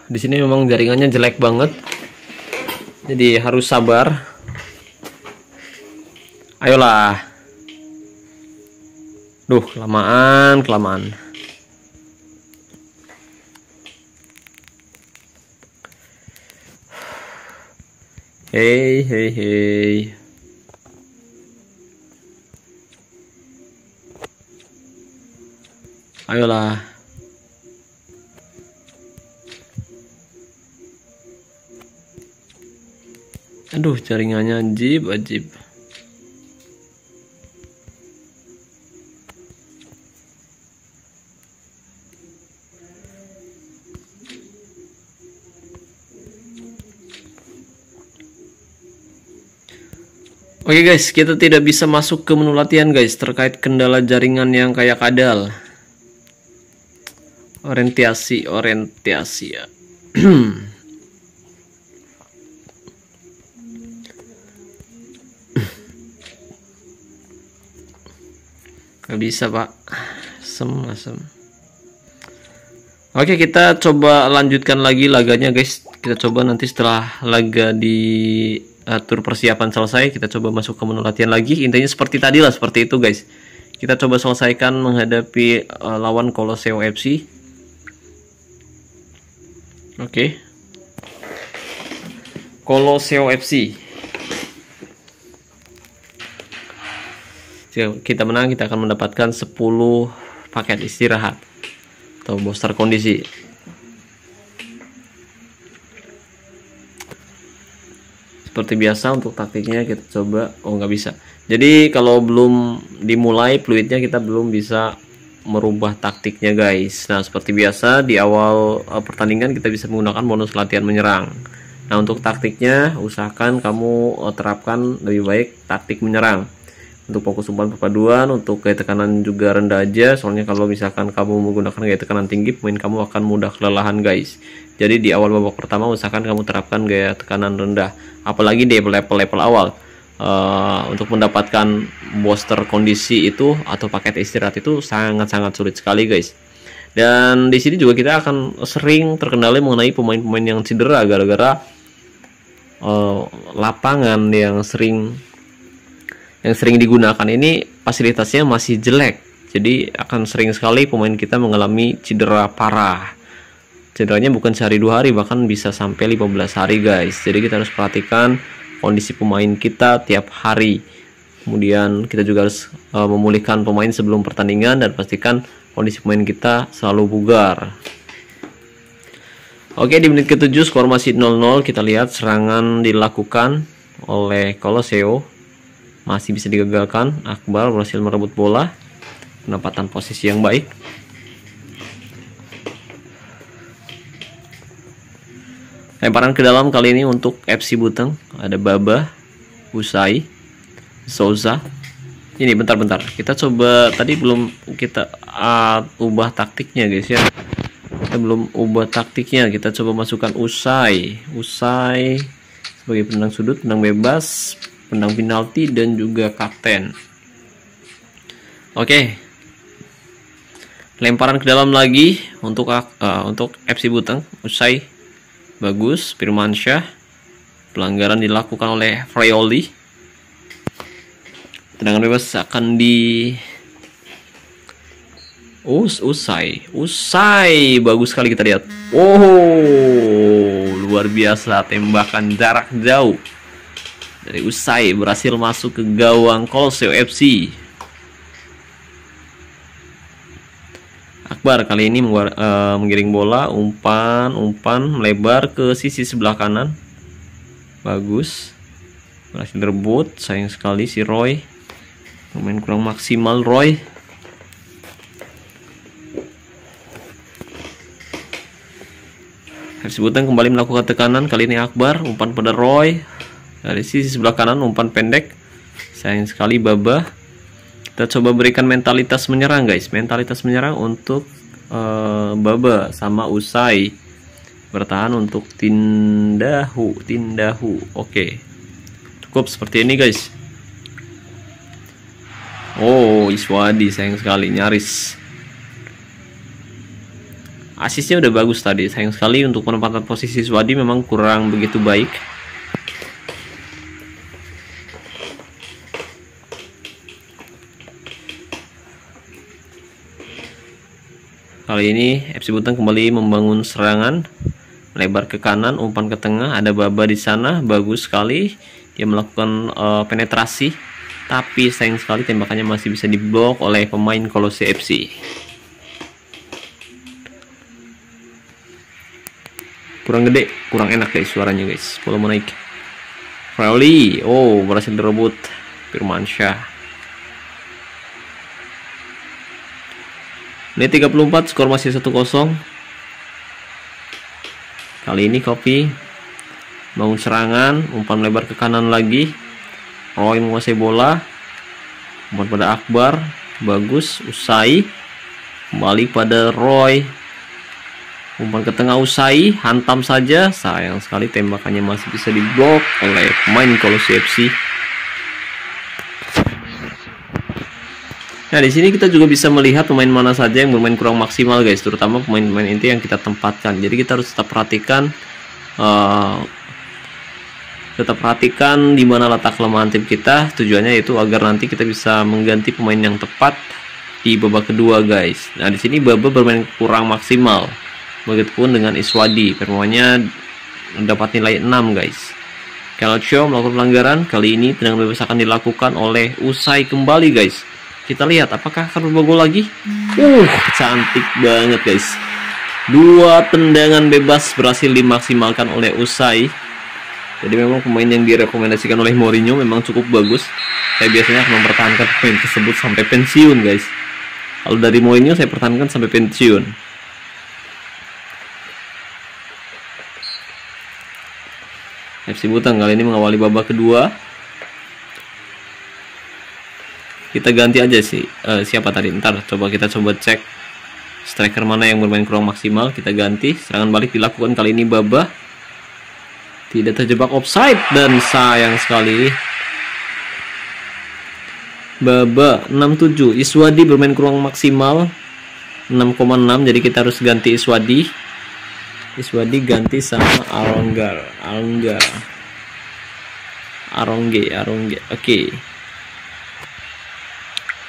di sini memang jaringannya jelek banget jadi harus sabar ayolah duh kelamaan kelamaan Hei, hei, hei. Ayolah. aduh jaringannya jib ajib Oke okay guys, kita tidak bisa masuk ke menu latihan guys terkait kendala jaringan yang kayak kadal. Orientasi, orientasi ya. nggak bisa pak sem asem oke kita coba lanjutkan lagi laganya guys kita coba nanti setelah laga di uh, tur persiapan selesai kita coba masuk ke menu latihan lagi intinya seperti tadi lah seperti itu guys kita coba selesaikan menghadapi uh, lawan Koloseo FC oke okay. Koloseo FC Jika kita menang, kita akan mendapatkan 10 paket istirahat atau booster kondisi. Seperti biasa untuk taktiknya kita coba, oh nggak bisa. Jadi kalau belum dimulai fluidnya kita belum bisa merubah taktiknya guys. Nah seperti biasa di awal eh, pertandingan kita bisa menggunakan bonus latihan menyerang. Nah untuk taktiknya usahakan kamu eh, terapkan lebih baik taktik menyerang untuk fokus umpan perpaduan untuk gaya tekanan juga rendah aja soalnya kalau misalkan kamu menggunakan gaya tekanan tinggi pemain kamu akan mudah kelelahan guys jadi di awal babak pertama usahakan kamu terapkan gaya tekanan rendah apalagi di level-level awal uh, untuk mendapatkan booster kondisi itu atau paket istirahat itu sangat-sangat sulit sekali guys dan di sini juga kita akan sering terkendali mengenai pemain-pemain yang cedera gara-gara uh, lapangan yang sering yang sering digunakan ini fasilitasnya masih jelek. Jadi akan sering sekali pemain kita mengalami cedera parah. Cederanya bukan sehari dua hari, bahkan bisa sampai 15 hari guys. Jadi kita harus perhatikan kondisi pemain kita tiap hari. Kemudian kita juga harus e, memulihkan pemain sebelum pertandingan dan pastikan kondisi pemain kita selalu bugar. Oke di menit ke-7 skor masih 0-0 kita lihat serangan dilakukan oleh colosseo masih bisa digagalkan Akbar berhasil merebut bola pendapatan posisi yang baik lemparan ke dalam kali ini untuk FC Buteng ada Baba Usai Souza ini bentar-bentar kita coba tadi belum kita uh, ubah taktiknya guys ya kita belum ubah taktiknya kita coba masukkan usai usai sebagai penendang sudut penendang bebas pendang penalti dan juga kapten. Oke. Lemparan ke dalam lagi untuk uh, untuk FC Buteng usai bagus firman syah Pelanggaran dilakukan oleh Freoli. Tendangan bebas akan di Us usai, usai, bagus sekali kita lihat. Oh, luar biasa tembakan jarak jauh dari Usai berhasil masuk ke gawang Kolseo FC. Akbar kali ini eh, menggiring bola, umpan, umpan melebar ke sisi sebelah kanan. Bagus. Berhasil rebut, sayang sekali si Roy. Pemain kurang maksimal Roy. Harus kembali melakukan tekanan kali ini Akbar umpan pada Roy dari sisi sebelah kanan umpan pendek sayang sekali Baba kita coba berikan mentalitas menyerang guys mentalitas menyerang untuk uh, Baba sama Usai bertahan untuk Tindahu Tindahu oke okay. cukup seperti ini guys Oh Iswadi sayang sekali nyaris asisnya udah bagus tadi sayang sekali untuk penempatan posisi Iswadi memang kurang begitu baik Kali ini FC Buteng kembali membangun serangan lebar ke kanan, umpan ke tengah, ada Baba di sana, bagus sekali. Dia melakukan uh, penetrasi, tapi sayang sekali tembakannya masih bisa diblok oleh pemain Kolose FC. Kurang gede, kurang enak guys suaranya guys. Kalau menaik. Rally oh berhasil direbut Firmansyah. Menit 34 skor masih 1-0. Kali ini Kopi bangun serangan, umpan lebar ke kanan lagi. Roy menguasai bola. Umpan pada Akbar, bagus, usai. Kembali pada Roy. Umpan ke tengah usai, hantam saja. Sayang sekali tembakannya masih bisa diblok oleh pemain Kolosi FC. Nah, di sini kita juga bisa melihat pemain mana saja yang bermain kurang maksimal, guys, terutama pemain-pemain inti yang kita tempatkan. Jadi kita harus tetap perhatikan uh, tetap perhatikan di mana letak kelemahan tim kita. Tujuannya yaitu agar nanti kita bisa mengganti pemain yang tepat di babak kedua, guys. Nah, di sini babak bermain kurang maksimal. Begitupun dengan Iswadi, performanya dapat nilai 6, guys. Kalau Show melakukan pelanggaran, kali ini tendangan bebas akan dilakukan oleh Usai kembali, guys kita lihat apakah akan berbogo lagi. Hmm. Uh, cantik banget guys. Dua tendangan bebas berhasil dimaksimalkan oleh Usai. Jadi memang pemain yang direkomendasikan oleh Mourinho memang cukup bagus. Saya biasanya akan mempertahankan pemain tersebut sampai pensiun, guys. Kalau dari Mourinho saya pertahankan sampai pensiun. FC Butang kali ini mengawali babak kedua kita ganti aja sih uh, siapa tadi ntar coba kita coba cek striker mana yang bermain kurang maksimal kita ganti serangan balik dilakukan kali ini Baba tidak terjebak offside dan sayang sekali Baba 67 Iswadi bermain kurang maksimal 6,6 jadi kita harus ganti Iswadi Iswadi ganti sama Aronggar Aronggar Arongge Arongge oke okay.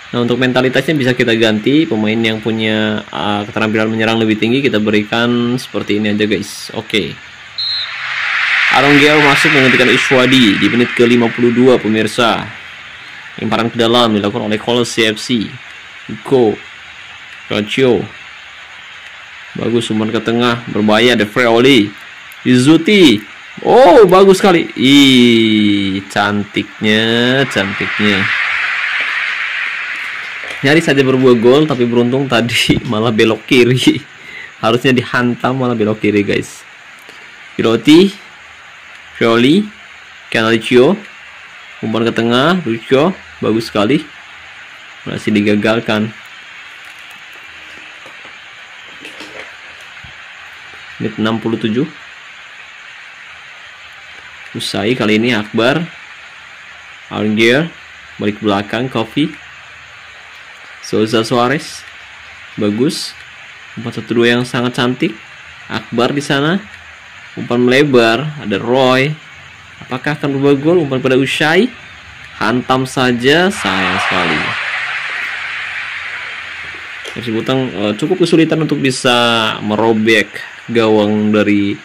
Nah untuk mentalitasnya bisa kita ganti pemain yang punya uh, keterampilan menyerang lebih tinggi kita berikan seperti ini aja guys. Oke. Okay. masuk menggantikan Iswadi di menit ke-52 pemirsa. Lemparan ke dalam dilakukan oleh Kolos CFC. Go. Rocio. Bagus umpan ke tengah berbahaya De Freoli. Izuti. Oh, bagus sekali. Ih, cantiknya, cantiknya nyari saja berbuah gol tapi beruntung tadi malah belok kiri. Harusnya dihantam malah belok kiri guys. Piroti, Rioli, Canaliccio, umpan ke tengah, Lucio, bagus sekali. Masih digagalkan. Menit 67. Usai kali ini Akbar, Alinger balik belakang, Coffee, Souza Suarez bagus umpan satu dua yang sangat cantik Akbar di sana umpan melebar ada Roy apakah akan berubah gol umpan pada Usai hantam saja sayang sekali Persib Butang eh, cukup kesulitan untuk bisa merobek gawang dari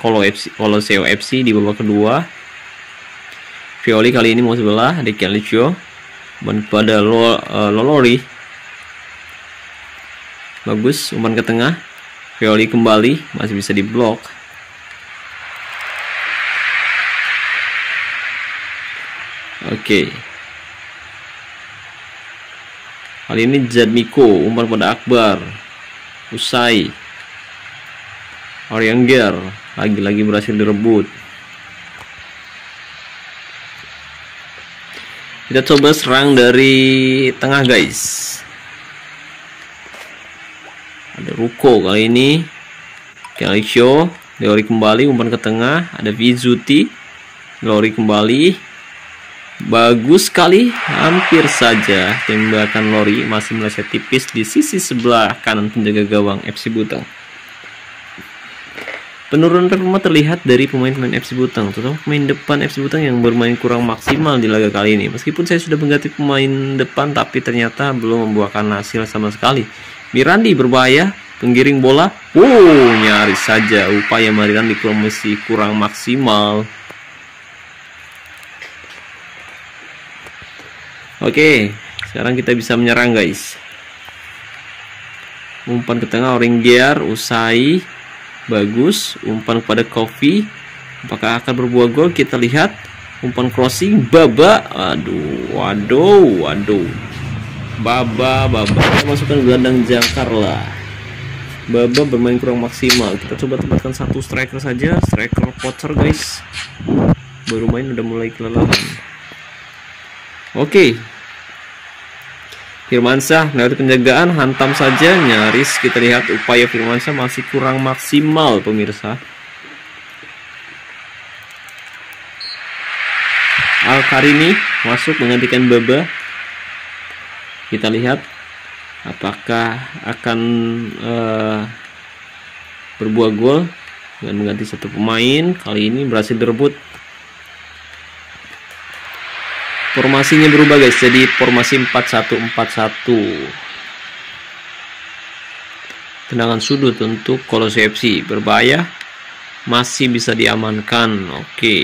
Kolo FC, Koloseo FC di babak kedua. Violi kali ini mau sebelah, Dekian umpan pada eh, Lolori Bagus, umpan ke tengah. Violi kembali, masih bisa diblok. Oke. Okay. Kali ini Jadmiko umpan pada Akbar. Usai. Orianger lagi-lagi berhasil direbut. Kita coba serang dari tengah guys ada Ruko kali ini Show Leori kembali umpan ke tengah ada Vizuti Leori kembali bagus sekali hampir saja tembakan Lori masih meleset tipis di sisi sebelah kanan penjaga gawang FC Buteng penurunan performa terlihat dari pemain-pemain FC Buteng terutama pemain depan FC Buteng yang bermain kurang maksimal di laga kali ini meskipun saya sudah mengganti pemain depan tapi ternyata belum membuahkan hasil sama sekali Mirandi berbahaya, penggiring bola. Wow, uh, nyaris saja upaya Mirandi promosi kurang maksimal. Oke, sekarang kita bisa menyerang guys. Umpan ke tengah orang Gear, usai. Bagus, umpan kepada Kofi. Apakah akan berbuah gol? Kita lihat. Umpan crossing, Baba. Aduh, waduh, waduh. Baba, Baba kita masukkan gelandang jangkar lah. Baba bermain kurang maksimal. Kita coba tempatkan satu striker saja, striker Potter guys. Baru main udah mulai kelelahan. Oke. Okay. Firmansyah lewat penjagaan hantam saja nyaris kita lihat upaya Firmansyah masih kurang maksimal pemirsa. Al Karini masuk menggantikan Baba kita lihat apakah akan uh, berbuah gol dengan mengganti satu pemain kali ini berhasil direbut formasinya berubah guys jadi formasi 4141 tendangan sudut untuk kolosepsi FC berbahaya masih bisa diamankan oke okay.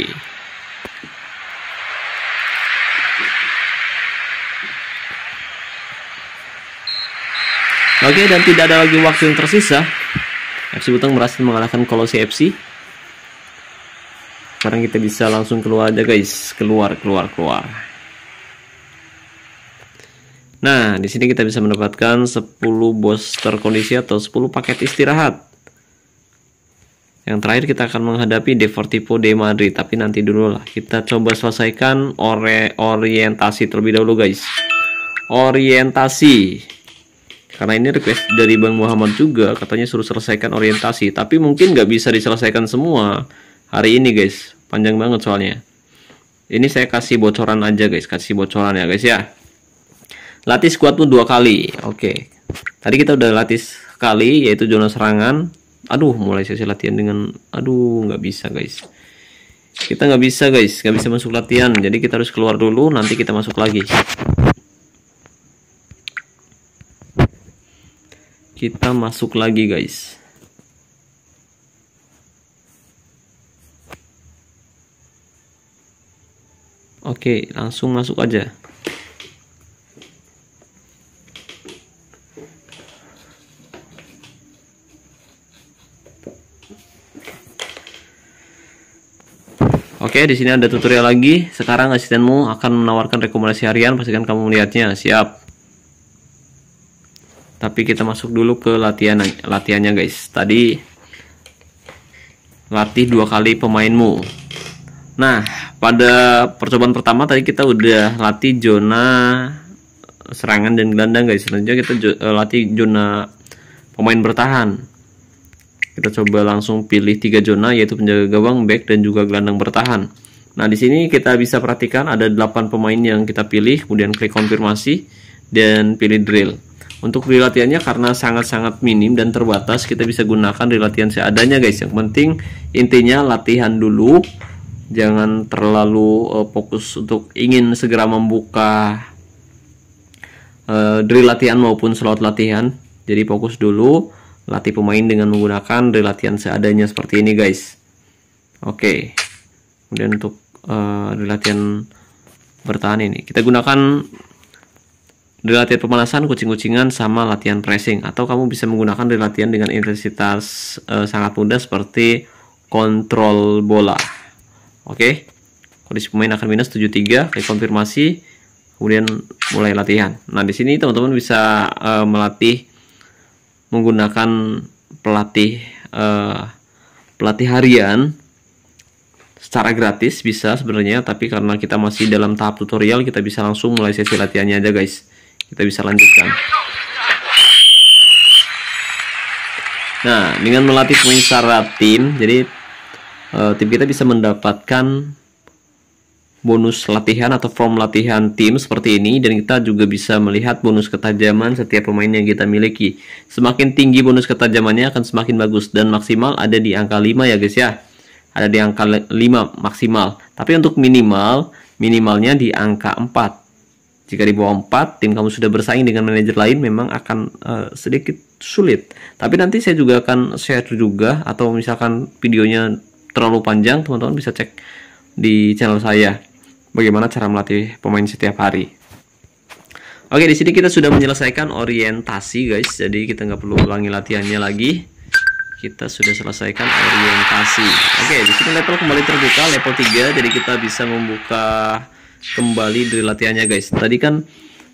Oke, dan tidak ada lagi waktu yang tersisa. FC Butang berhasil mengalahkan Kolosi FC. Sekarang kita bisa langsung keluar aja guys. Keluar, keluar, keluar. Nah, di sini kita bisa mendapatkan 10 booster kondisi atau 10 paket istirahat. Yang terakhir kita akan menghadapi Deportivo de Madrid, tapi nanti dulu lah. Kita coba selesaikan ori orientasi terlebih dahulu guys. Orientasi karena ini request dari Bang Muhammad juga katanya suruh selesaikan orientasi tapi mungkin nggak bisa diselesaikan semua hari ini guys panjang banget soalnya ini saya kasih bocoran aja guys kasih bocoran ya guys ya latih squatmu dua kali oke okay. tadi kita udah latih sekali yaitu zona serangan aduh mulai sesi latihan dengan aduh nggak bisa guys kita nggak bisa guys nggak bisa masuk latihan jadi kita harus keluar dulu nanti kita masuk lagi kita masuk lagi guys Oke, langsung masuk aja. Oke, di sini ada tutorial lagi. Sekarang asistenmu akan menawarkan rekomendasi harian, pastikan kamu melihatnya. Siap tapi kita masuk dulu ke latihan latihannya guys tadi latih dua kali pemainmu nah pada percobaan pertama tadi kita udah latih zona serangan dan gelandang guys selanjutnya kita eh, latih zona pemain bertahan kita coba langsung pilih tiga zona yaitu penjaga gawang back dan juga gelandang bertahan nah di sini kita bisa perhatikan ada 8 pemain yang kita pilih kemudian klik konfirmasi dan pilih drill untuk relatiannya karena sangat-sangat minim dan terbatas, kita bisa gunakan relatian seadanya guys. Yang penting intinya latihan dulu, jangan terlalu uh, fokus untuk ingin segera membuka uh, eh, drill latihan maupun slot latihan. Jadi fokus dulu latih pemain dengan menggunakan drill latihan seadanya seperti ini guys. Oke. Okay. Kemudian untuk uh, eh, drill latihan bertahan ini, kita gunakan dari latihan pemanasan, kucing-kucingan, sama latihan pressing. Atau kamu bisa menggunakan dari latihan dengan intensitas e, sangat mudah seperti kontrol bola. Oke, okay? kondisi pemain akan minus 73, klik konfirmasi, kemudian mulai latihan. Nah, di sini teman-teman bisa e, melatih menggunakan pelatih e, pelatih harian secara gratis bisa sebenarnya, tapi karena kita masih dalam tahap tutorial, kita bisa langsung mulai sesi latihannya aja guys kita bisa lanjutkan nah dengan melatih pemain secara tim jadi uh, tim kita bisa mendapatkan bonus latihan atau form latihan tim seperti ini dan kita juga bisa melihat bonus ketajaman setiap pemain yang kita miliki. Semakin tinggi bonus ketajamannya akan semakin bagus dan maksimal ada di angka 5 ya guys ya. Ada di angka 5 maksimal. Tapi untuk minimal, minimalnya di angka 4. Jika di bawah 4, tim kamu sudah bersaing dengan manajer lain memang akan uh, sedikit sulit. Tapi nanti saya juga akan share juga atau misalkan videonya terlalu panjang, teman-teman bisa cek di channel saya bagaimana cara melatih pemain setiap hari. Oke, di sini kita sudah menyelesaikan orientasi, guys. Jadi kita nggak perlu ulangi latihannya lagi. Kita sudah selesaikan orientasi. Oke, di sini level kembali terbuka level 3 jadi kita bisa membuka kembali drill latihannya guys tadi kan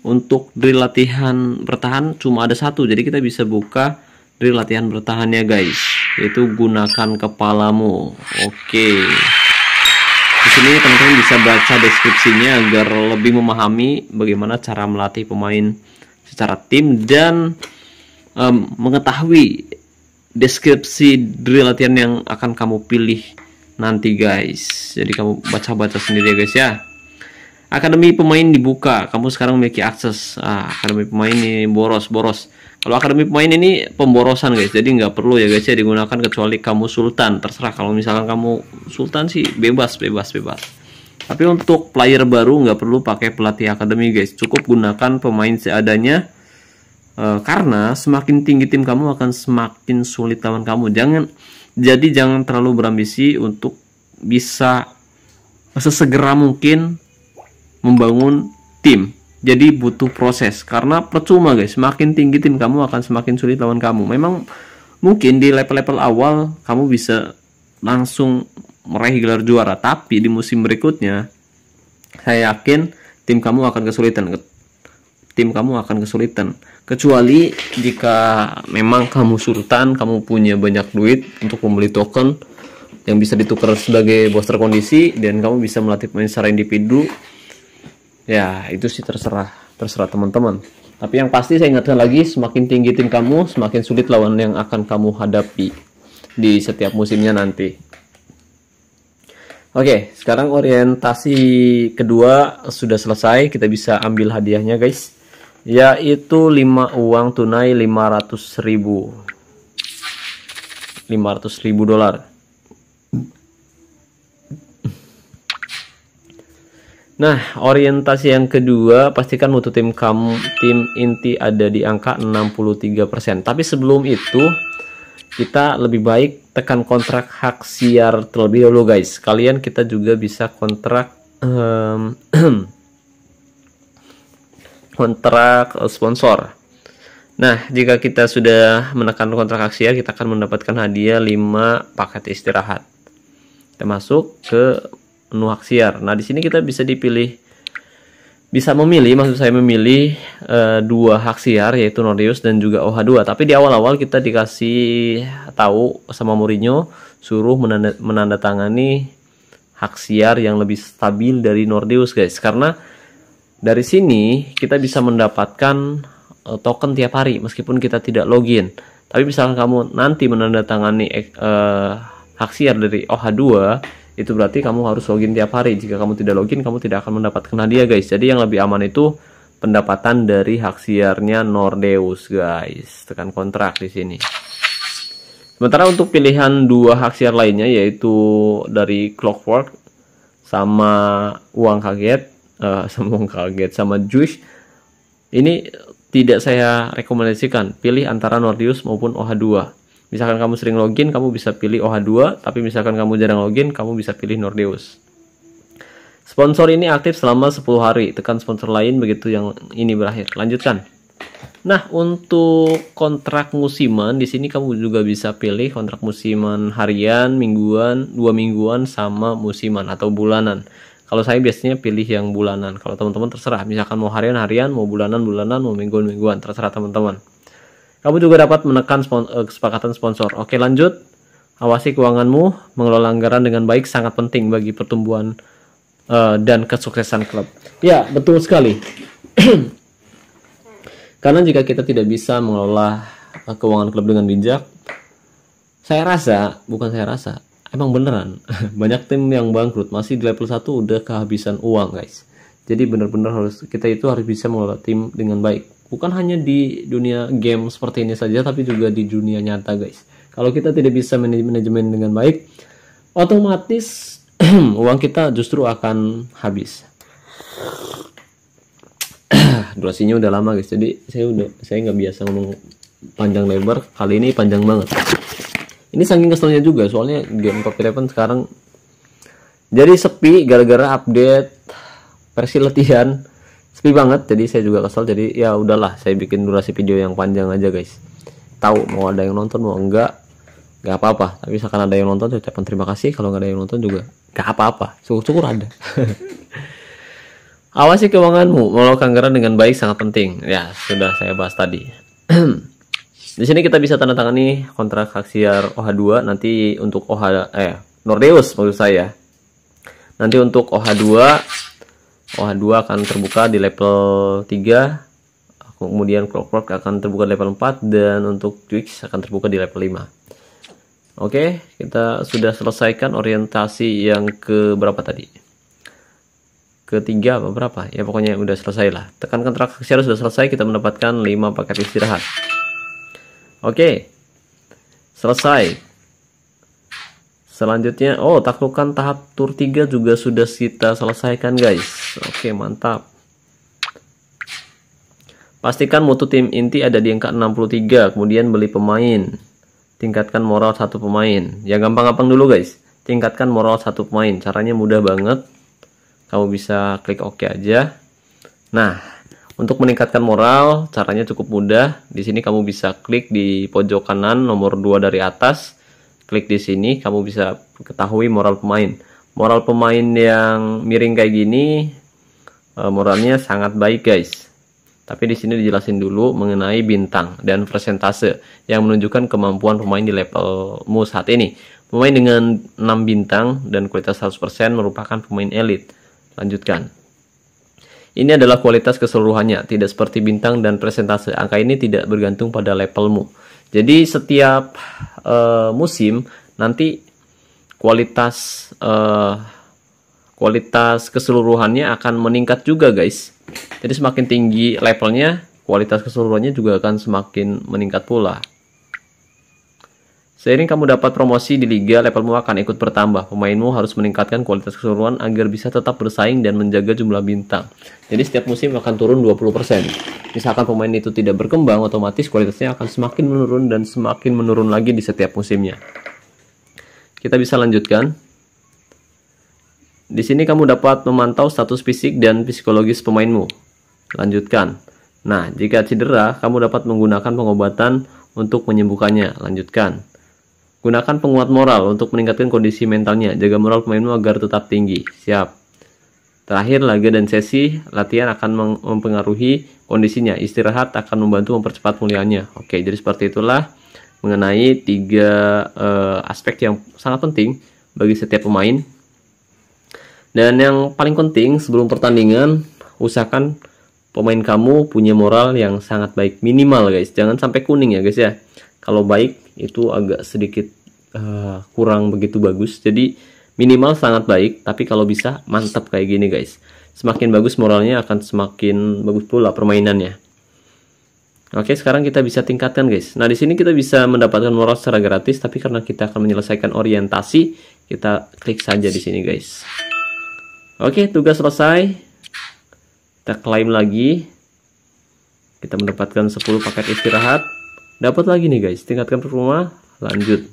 untuk drill latihan bertahan cuma ada satu jadi kita bisa buka drill latihan bertahannya guys yaitu gunakan kepalamu oke okay. di sini teman-teman bisa baca deskripsinya agar lebih memahami bagaimana cara melatih pemain secara tim dan um, mengetahui deskripsi drill latihan yang akan kamu pilih nanti guys jadi kamu baca-baca sendiri ya guys ya Akademi pemain dibuka, kamu sekarang memiliki akses. Ah, akademi pemain ini boros-boros. Kalau akademi pemain ini pemborosan guys, jadi nggak perlu ya guys ya digunakan kecuali kamu sultan. Terserah kalau misalkan kamu sultan sih bebas, bebas, bebas. Tapi untuk player baru nggak perlu pakai pelatih akademi guys, cukup gunakan pemain seadanya. E, karena semakin tinggi tim kamu akan semakin sulit lawan kamu. Jangan jadi jangan terlalu berambisi untuk bisa sesegera mungkin membangun tim. Jadi butuh proses karena percuma guys, semakin tinggi tim kamu akan semakin sulit lawan kamu. Memang mungkin di level-level awal kamu bisa langsung meraih gelar juara, tapi di musim berikutnya saya yakin tim kamu akan kesulitan. Tim kamu akan kesulitan. Kecuali jika memang kamu sultan, kamu punya banyak duit untuk membeli token yang bisa ditukar sebagai booster kondisi dan kamu bisa melatih pemain secara individu ya itu sih terserah terserah teman-teman tapi yang pasti saya ingatkan lagi semakin tinggi tim kamu semakin sulit lawan yang akan kamu hadapi di setiap musimnya nanti Oke, sekarang orientasi kedua sudah selesai. Kita bisa ambil hadiahnya, guys. Yaitu 5 uang tunai 500 ribu. 500 ribu dolar. Nah, orientasi yang kedua, pastikan mutu tim kamu tim inti ada di angka 63%. Tapi sebelum itu, kita lebih baik tekan kontrak hak siar terlebih dahulu, guys. Kalian kita juga bisa kontrak um, kontrak eh, sponsor. Nah, jika kita sudah menekan kontrak hak siar, kita akan mendapatkan hadiah 5 paket istirahat. Kita masuk ke menu siar. Nah, di sini kita bisa dipilih bisa memilih maksud saya memilih e, dua hak siar yaitu Nordeus dan juga OH2 tapi di awal-awal kita dikasih tahu sama Mourinho suruh menandatangani hak siar yang lebih stabil dari Nordeus guys karena dari sini kita bisa mendapatkan e, token tiap hari meskipun kita tidak login tapi misalkan kamu nanti menandatangani e, eh, hak siar dari OH2 itu berarti kamu harus login tiap hari jika kamu tidak login kamu tidak akan mendapatkan hadiah guys jadi yang lebih aman itu pendapatan dari hak siarnya Nordeus guys tekan kontrak di sini sementara untuk pilihan dua hak siar lainnya yaitu dari Clockwork sama uang kaget uh, sama uang kaget sama Juice ini tidak saya rekomendasikan pilih antara Nordeus maupun OH2 Misalkan kamu sering login, kamu bisa pilih OH2, tapi misalkan kamu jarang login, kamu bisa pilih Nordeus. Sponsor ini aktif selama 10 hari. Tekan sponsor lain begitu yang ini berakhir. Lanjutkan. Nah, untuk kontrak musiman di sini kamu juga bisa pilih kontrak musiman harian, mingguan, dua mingguan sama musiman atau bulanan. Kalau saya biasanya pilih yang bulanan. Kalau teman-teman terserah, misalkan mau harian harian, mau bulanan bulanan, mau mingguan mingguan, terserah teman-teman. Kamu juga dapat menekan spon eh, kesepakatan sponsor. Oke, lanjut. Awasi keuanganmu, mengelola anggaran dengan baik sangat penting bagi pertumbuhan uh, dan kesuksesan klub. Ya, betul sekali. Karena jika kita tidak bisa mengelola eh, keuangan klub dengan bijak, saya rasa, bukan saya rasa, emang beneran banyak tim yang bangkrut masih di level 1 udah kehabisan uang guys jadi bener-bener harus kita itu harus bisa mengelola tim dengan baik bukan hanya di dunia game seperti ini saja tapi juga di dunia nyata guys kalau kita tidak bisa manajemen dengan baik otomatis uang kita justru akan habis durasinya udah lama guys jadi saya udah saya nggak biasa ngomong panjang lebar kali ini panjang banget ini saking keselnya juga soalnya game Top Eleven sekarang jadi sepi gara-gara update versi latihan sepi banget jadi saya juga kesel jadi ya udahlah saya bikin durasi video yang panjang aja guys tahu mau ada yang nonton mau enggak nggak apa-apa tapi misalkan ada yang nonton saya ucapkan terima kasih kalau nggak ada yang nonton juga nggak apa-apa syukur-syukur ada awasi keuanganmu mengelola anggaran dengan baik sangat penting ya sudah saya bahas tadi di sini kita bisa tanda tangani kontrak aksiar OH2 nanti untuk OH eh Nordeus maksud saya nanti untuk OH2 OH2 akan terbuka di level 3 kemudian clockwork akan terbuka di level 4 dan untuk Twix akan terbuka di level 5 oke kita sudah selesaikan orientasi yang ke berapa tadi ketiga apa berapa ya pokoknya sudah selesai lah Tekan kontrak secara sudah selesai kita mendapatkan 5 paket istirahat oke selesai Selanjutnya, oh taklukan tahap tur 3 juga sudah kita selesaikan guys. Oke, mantap. Pastikan mutu tim inti ada di angka 63, kemudian beli pemain. Tingkatkan moral satu pemain. Ya gampang-gampang dulu guys. Tingkatkan moral satu pemain. Caranya mudah banget. Kamu bisa klik OK aja. Nah, untuk meningkatkan moral, caranya cukup mudah. Di sini kamu bisa klik di pojok kanan nomor 2 dari atas klik di sini kamu bisa ketahui moral pemain moral pemain yang miring kayak gini eh, moralnya sangat baik guys tapi di sini dijelasin dulu mengenai bintang dan persentase yang menunjukkan kemampuan pemain di levelmu saat ini. Pemain dengan 6 bintang dan kualitas 100% merupakan pemain elit. Lanjutkan. Ini adalah kualitas keseluruhannya, tidak seperti bintang dan persentase. Angka ini tidak bergantung pada levelmu. Jadi setiap uh, musim nanti kualitas uh, kualitas keseluruhannya akan meningkat juga guys. Jadi semakin tinggi levelnya, kualitas keseluruhannya juga akan semakin meningkat pula. Seiring kamu dapat promosi di liga, levelmu akan ikut bertambah. Pemainmu harus meningkatkan kualitas keseluruhan agar bisa tetap bersaing dan menjaga jumlah bintang. Jadi setiap musim akan turun 20%. Misalkan pemain itu tidak berkembang, otomatis kualitasnya akan semakin menurun dan semakin menurun lagi di setiap musimnya. Kita bisa lanjutkan. Di sini kamu dapat memantau status fisik dan psikologis pemainmu. Lanjutkan. Nah, jika cedera, kamu dapat menggunakan pengobatan untuk menyembuhkannya. Lanjutkan. Gunakan penguat moral untuk meningkatkan kondisi mentalnya. Jaga moral pemainmu agar tetap tinggi. Siap. Terakhir, laga dan sesi latihan akan mempengaruhi kondisinya. Istirahat akan membantu mempercepat mulianya. Oke, jadi seperti itulah mengenai tiga uh, aspek yang sangat penting bagi setiap pemain. Dan yang paling penting sebelum pertandingan, usahakan pemain kamu punya moral yang sangat baik minimal guys. Jangan sampai kuning ya guys ya. Kalau baik itu agak sedikit uh, kurang begitu bagus jadi minimal sangat baik tapi kalau bisa mantap kayak gini guys semakin bagus moralnya akan semakin bagus pula permainannya Oke, sekarang kita bisa tingkatkan, guys. Nah, di sini kita bisa mendapatkan moral secara gratis, tapi karena kita akan menyelesaikan orientasi, kita klik saja di sini, guys. Oke, tugas selesai. Kita klaim lagi. Kita mendapatkan 10 paket istirahat dapat lagi nih guys tingkatkan performa lanjut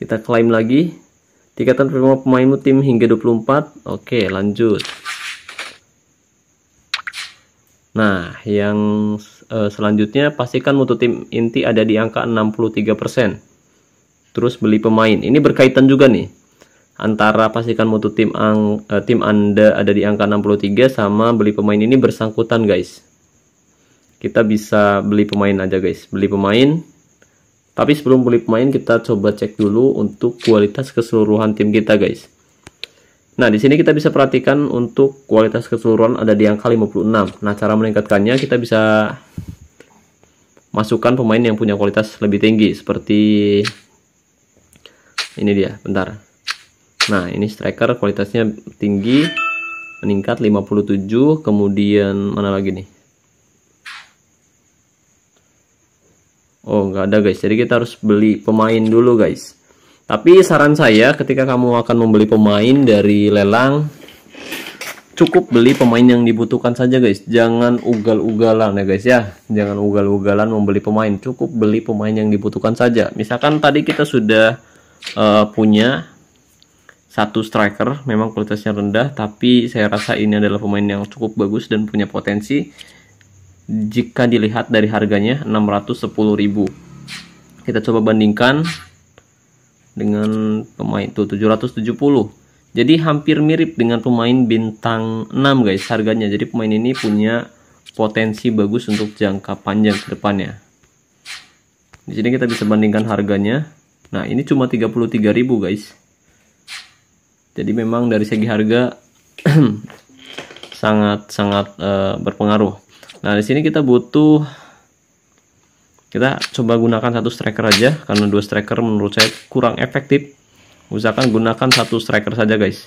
kita klaim lagi tingkatkan performa pemainmu tim hingga 24 oke lanjut nah yang uh, selanjutnya pastikan mutu tim inti ada di angka 63% terus beli pemain ini berkaitan juga nih antara pastikan mutu tim ang, uh, tim Anda ada di angka 63 sama beli pemain ini bersangkutan guys kita bisa beli pemain aja guys beli pemain tapi sebelum beli pemain kita coba cek dulu untuk kualitas keseluruhan tim kita guys nah di sini kita bisa perhatikan untuk kualitas keseluruhan ada di angka 56 nah cara meningkatkannya kita bisa masukkan pemain yang punya kualitas lebih tinggi seperti ini dia bentar nah ini striker kualitasnya tinggi meningkat 57 kemudian mana lagi nih oh nggak ada guys jadi kita harus beli pemain dulu guys tapi saran saya ketika kamu akan membeli pemain dari lelang cukup beli pemain yang dibutuhkan saja guys jangan ugal-ugalan ya guys ya jangan ugal-ugalan membeli pemain cukup beli pemain yang dibutuhkan saja misalkan tadi kita sudah uh, punya satu striker memang kualitasnya rendah tapi saya rasa ini adalah pemain yang cukup bagus dan punya potensi jika dilihat dari harganya 610.000 kita coba bandingkan dengan pemain itu 770 jadi hampir mirip dengan pemain bintang 6 guys harganya jadi pemain ini punya potensi bagus untuk jangka panjang ke depannya di sini kita bisa bandingkan harganya nah ini cuma 33.000 guys jadi memang dari segi harga sangat-sangat uh, berpengaruh Nah, di sini kita butuh kita coba gunakan satu striker aja karena dua striker menurut saya kurang efektif. Usahakan gunakan satu striker saja, guys.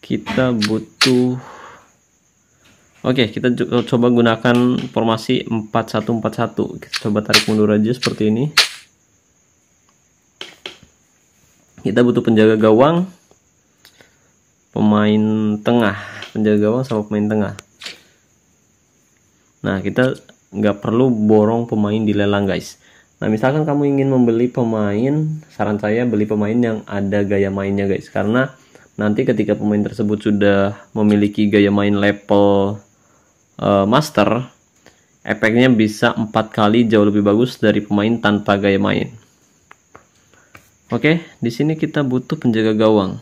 Kita butuh Oke, kita coba gunakan formasi 4141. Kita coba tarik mundur aja seperti ini. Kita butuh penjaga gawang, pemain tengah penjaga gawang sama pemain tengah nah kita nggak perlu borong pemain di lelang guys nah misalkan kamu ingin membeli pemain saran saya beli pemain yang ada gaya mainnya guys karena nanti ketika pemain tersebut sudah memiliki gaya main level uh, master efeknya bisa empat kali jauh lebih bagus dari pemain tanpa gaya main oke di sini kita butuh penjaga gawang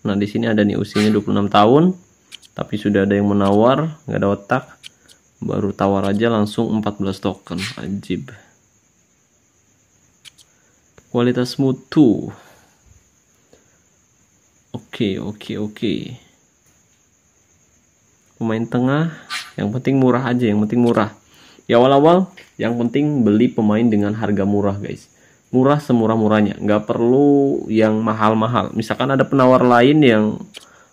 Nah, di sini ada nih usianya 26 tahun, tapi sudah ada yang menawar, nggak ada otak. Baru tawar aja langsung 14 token. Ajib. Kualitas mutu. Oke, okay, oke, okay, oke. Okay. Pemain tengah, yang penting murah aja, yang penting murah. Ya awal-awal, yang penting beli pemain dengan harga murah, guys murah semurah-murahnya nggak perlu yang mahal-mahal misalkan ada penawar lain yang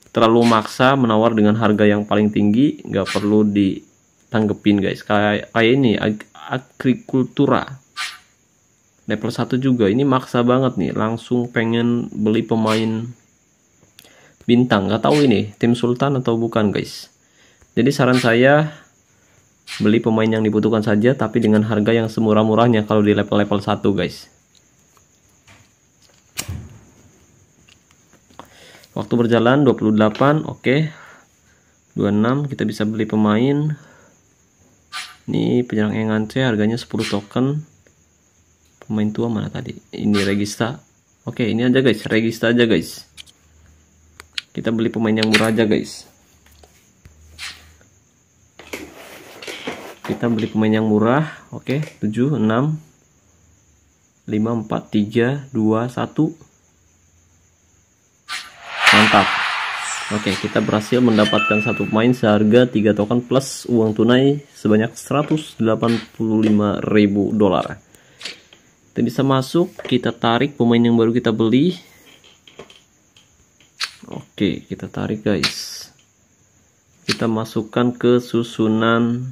terlalu maksa menawar dengan harga yang paling tinggi nggak perlu ditanggepin guys kayak kayak ini ag agrikultura level 1 juga ini maksa banget nih langsung pengen beli pemain bintang nggak tahu ini tim sultan atau bukan guys jadi saran saya beli pemain yang dibutuhkan saja tapi dengan harga yang semurah-murahnya kalau di level-level 1 guys waktu berjalan 28 oke okay. 26 kita bisa beli pemain ini penyerang Engance harganya 10 token pemain tua mana tadi ini Regista oke okay, ini aja guys Regista aja guys kita beli pemain yang murah aja guys kita beli pemain yang murah oke okay, 7 6 5 4 3 2 1 mantap Oke kita berhasil mendapatkan satu pemain seharga 3 token plus uang tunai sebanyak 185 ribu dolar kita bisa masuk kita tarik pemain yang baru kita beli Oke kita tarik guys kita masukkan ke susunan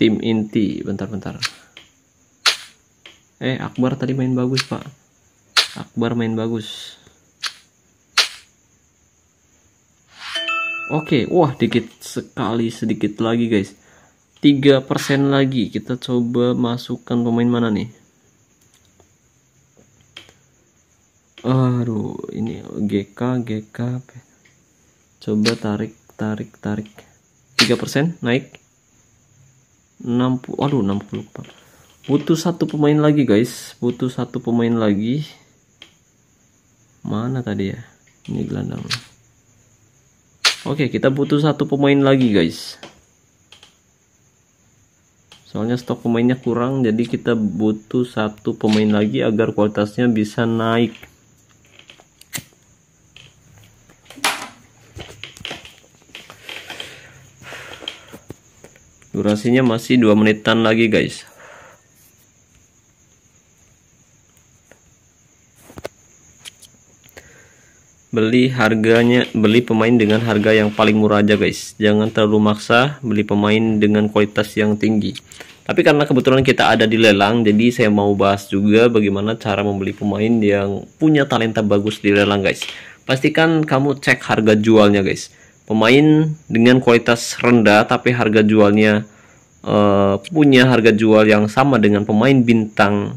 tim inti bentar-bentar eh Akbar tadi main bagus pak Akbar main bagus Oke, okay. wah dikit sekali sedikit lagi guys. 3% lagi. Kita coba masukkan pemain mana nih? Aduh, ini GK GK. Coba tarik tarik tarik. 3% naik. 60. Aduh, 60. pak? Butuh satu pemain lagi, guys. Butuh satu pemain lagi. Mana tadi ya? Ini gelandang. Oke, kita butuh satu pemain lagi, guys. Soalnya stok pemainnya kurang, jadi kita butuh satu pemain lagi agar kualitasnya bisa naik. Durasinya masih 2 menitan lagi, guys. beli harganya beli pemain dengan harga yang paling murah aja guys jangan terlalu maksa beli pemain dengan kualitas yang tinggi tapi karena kebetulan kita ada di lelang jadi saya mau bahas juga bagaimana cara membeli pemain yang punya talenta bagus di lelang guys pastikan kamu cek harga jualnya guys pemain dengan kualitas rendah tapi harga jualnya uh, punya harga jual yang sama dengan pemain bintang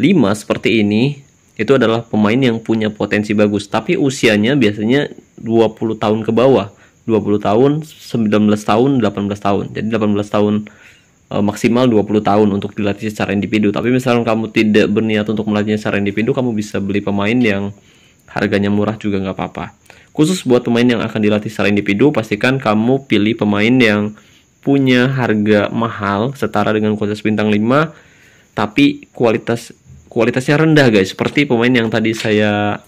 5 seperti ini itu adalah pemain yang punya potensi bagus tapi usianya biasanya 20 tahun ke bawah 20 tahun 19 tahun 18 tahun jadi 18 tahun e, maksimal 20 tahun untuk dilatih secara individu tapi misalnya kamu tidak berniat untuk melatihnya secara individu kamu bisa beli pemain yang harganya murah juga nggak apa-apa khusus buat pemain yang akan dilatih secara individu pastikan kamu pilih pemain yang punya harga mahal setara dengan kualitas bintang 5 tapi kualitas kualitasnya rendah guys seperti pemain yang tadi saya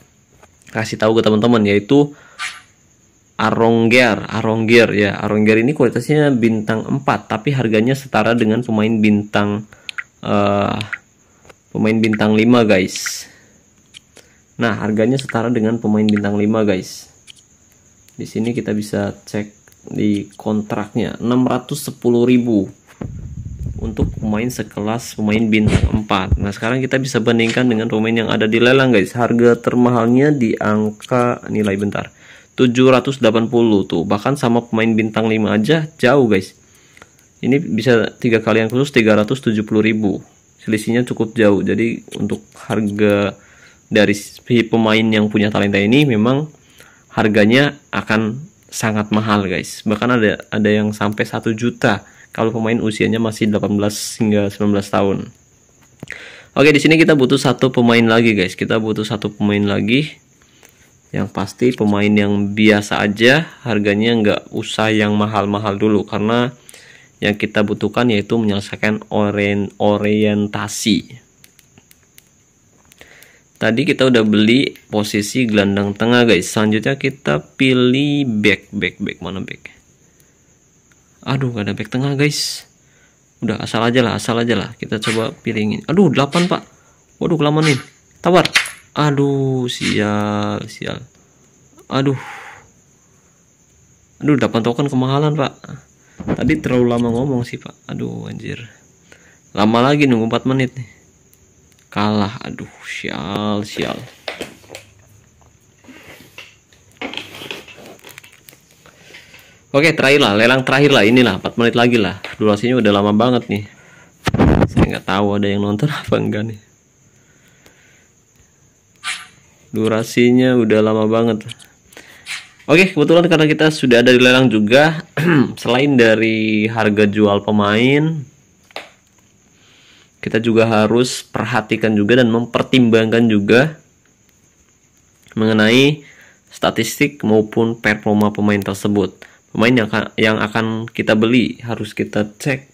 kasih tahu ke teman-teman yaitu Arongger, Arongger ya. Arongger ini kualitasnya bintang 4 tapi harganya setara dengan pemain bintang uh, pemain bintang 5 guys. Nah, harganya setara dengan pemain bintang 5 guys. Di sini kita bisa cek di kontraknya 610.000 untuk pemain sekelas pemain bintang 4 nah sekarang kita bisa bandingkan dengan pemain yang ada di lelang guys harga termahalnya di angka nilai bentar 780 tuh bahkan sama pemain bintang 5 aja jauh guys ini bisa tiga kali yang khusus 370.000 selisihnya cukup jauh jadi untuk harga dari pemain yang punya talenta ini memang harganya akan sangat mahal guys bahkan ada ada yang sampai 1 juta kalau pemain usianya masih 18 hingga 19 tahun. Oke, di sini kita butuh satu pemain lagi, guys. Kita butuh satu pemain lagi. Yang pasti pemain yang biasa aja, harganya nggak usah yang mahal-mahal dulu karena yang kita butuhkan yaitu menyelesaikan orientasi. Tadi kita udah beli posisi gelandang tengah guys. Selanjutnya kita pilih back, back, back mana back? aduh gak ada back tengah guys udah asal aja lah asal aja lah kita coba piringin aduh 8 pak waduh kelamaan nih tawar aduh sial sial aduh aduh 8 token kemahalan pak tadi terlalu lama ngomong sih pak aduh anjir lama lagi nunggu 4 menit nih kalah aduh sial sial Oke, terakhir lah, lelang terakhir lah, inilah 4 menit lagi lah. Durasinya udah lama banget nih. Saya nggak tahu ada yang nonton apa enggak nih. Durasinya udah lama banget. Oke, kebetulan karena kita sudah ada di lelang juga, selain dari harga jual pemain, kita juga harus perhatikan juga dan mempertimbangkan juga mengenai statistik maupun performa pemain tersebut pemain yang akan, yang akan kita beli harus kita cek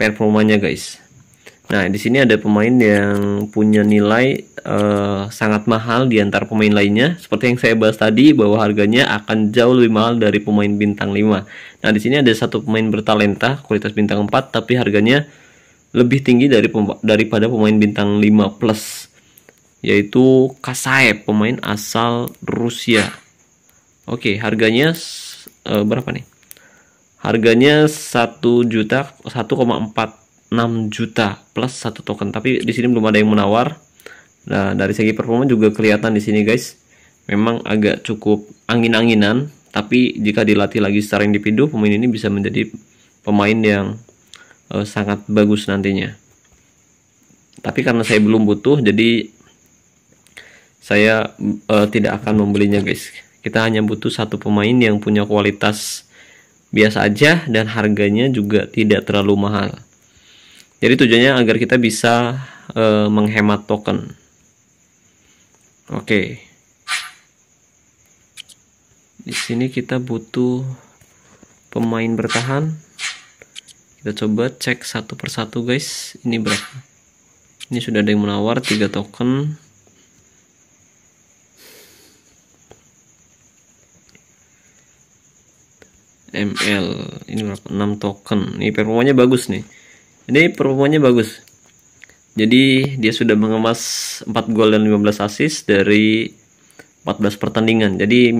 performanya guys nah di sini ada pemain yang punya nilai uh, sangat mahal di antara pemain lainnya seperti yang saya bahas tadi bahwa harganya akan jauh lebih mahal dari pemain bintang 5 nah di sini ada satu pemain bertalenta kualitas bintang 4 tapi harganya lebih tinggi dari daripada pemain bintang 5 plus yaitu Kasaev pemain asal Rusia oke okay, harganya uh, berapa nih? Harganya 1 juta 1,46 juta plus satu token. Tapi di sini belum ada yang menawar. Nah, dari segi performa juga kelihatan di sini, guys. Memang agak cukup angin-anginan, tapi jika dilatih lagi secara individu, pemain ini bisa menjadi pemain yang uh, sangat bagus nantinya. Tapi karena saya belum butuh, jadi saya uh, tidak akan membelinya, guys. Kita hanya butuh satu pemain yang punya kualitas biasa aja dan harganya juga tidak terlalu mahal. Jadi tujuannya agar kita bisa e, menghemat token. Oke. Di sini kita butuh pemain bertahan. Kita coba cek satu persatu guys, ini berapa? Ini sudah ada yang menawar tiga token. ml ini berapa 6 token ini performanya bagus nih ini performanya bagus jadi dia sudah mengemas 4 gol dan 15 assist dari 14 pertandingan jadi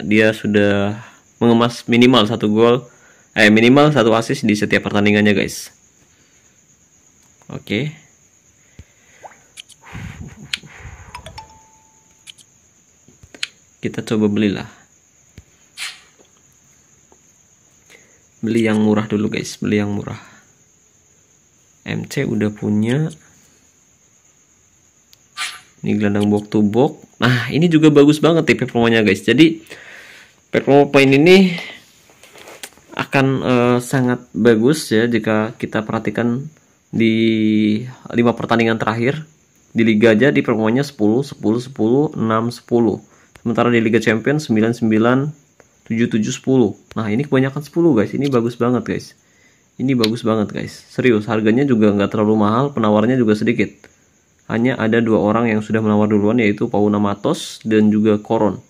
dia sudah mengemas minimal satu gol eh minimal satu assist di setiap pertandingannya guys oke okay. kita coba belilah beli yang murah dulu guys beli yang murah MC udah punya ini gelandang box to box nah ini juga bagus banget tipe promonya guys jadi promo point ini akan uh, sangat bagus ya jika kita perhatikan di 5 pertandingan terakhir di liga aja di promonya 10 10 10 6 10 sementara di Liga champion 9 9 7710 nah ini kebanyakan 10 guys ini bagus banget guys ini bagus banget guys serius harganya juga nggak terlalu mahal penawarnya juga sedikit hanya ada dua orang yang sudah menawar duluan yaitu Pauna Matos dan juga Koron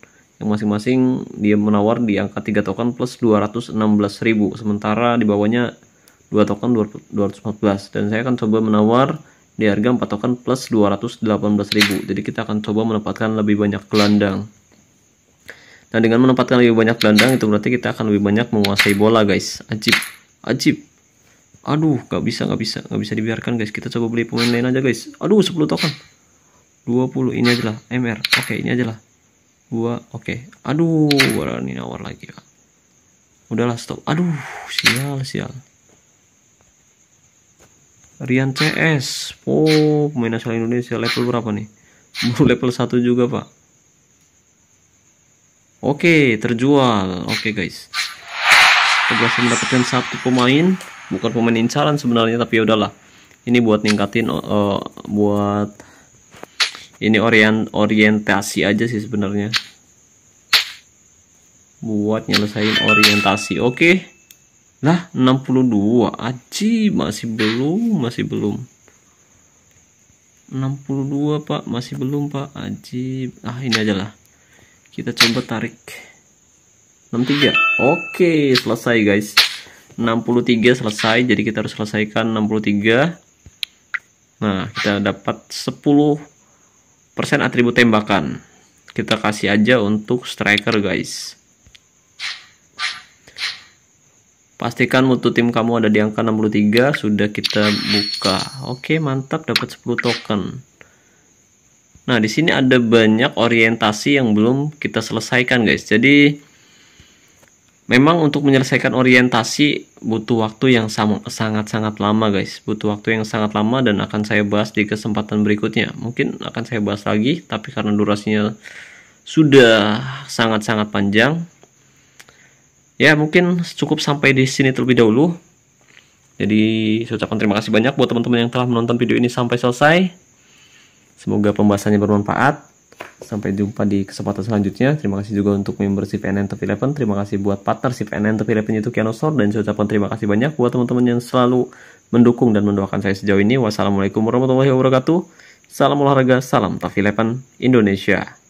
yang masing-masing dia menawar di angka 3 token plus 216.000 sementara di bawahnya 2 token 214 dan saya akan coba menawar di harga 4 token plus 218.000 jadi kita akan coba menempatkan lebih banyak gelandang Nah, dengan menempatkan lebih banyak gelandang itu berarti kita akan lebih banyak menguasai bola, guys. Ajib. Ajib. Aduh, gak bisa, gak bisa, gak bisa dibiarkan, guys. Kita coba beli pemain lain aja, guys. Aduh, 10 token. 20 ini aja lah, MR. Oke, ini aja lah. Gua oke. Okay. Aduh, ini nawar lagi. Ya. Udahlah, stop. Aduh, sial, sial. Rian CS. Oh, pemain asal Indonesia level berapa nih? Baru level 1 juga, Pak. Oke, terjual. Oke, guys. Kita berhasil mendapatkan satu pemain, bukan pemain incaran sebenarnya tapi ya udahlah. Ini buat ningkatin uh, buat ini orient orientasi aja sih sebenarnya. Buat nyelesain orientasi. Oke. Lah, 62. Aji, masih belum, masih belum. 62, Pak. Masih belum, Pak. Aji. Ah, ini aja lah kita coba tarik 63 oke selesai guys 63 selesai jadi kita harus selesaikan 63 nah kita dapat 10% atribut tembakan kita kasih aja untuk striker guys pastikan mutu tim kamu ada di angka 63 sudah kita buka oke mantap dapat 10 token Nah, di sini ada banyak orientasi yang belum kita selesaikan, guys. Jadi memang untuk menyelesaikan orientasi butuh waktu yang sangat-sangat lama, guys. Butuh waktu yang sangat lama dan akan saya bahas di kesempatan berikutnya. Mungkin akan saya bahas lagi, tapi karena durasinya sudah sangat-sangat panjang. Ya, mungkin cukup sampai di sini terlebih dahulu. Jadi, saya ucapkan terima kasih banyak buat teman-teman yang telah menonton video ini sampai selesai. Semoga pembahasannya bermanfaat. Sampai jumpa di kesempatan selanjutnya. Terima kasih juga untuk membership NN Top 11. Terima kasih buat partner NN Top 11 itu Kianosor. Dan saya ucapkan terima kasih banyak buat teman-teman yang selalu mendukung dan mendoakan saya sejauh ini. Wassalamualaikum warahmatullahi wabarakatuh. Salam olahraga, salam Top 11 Indonesia.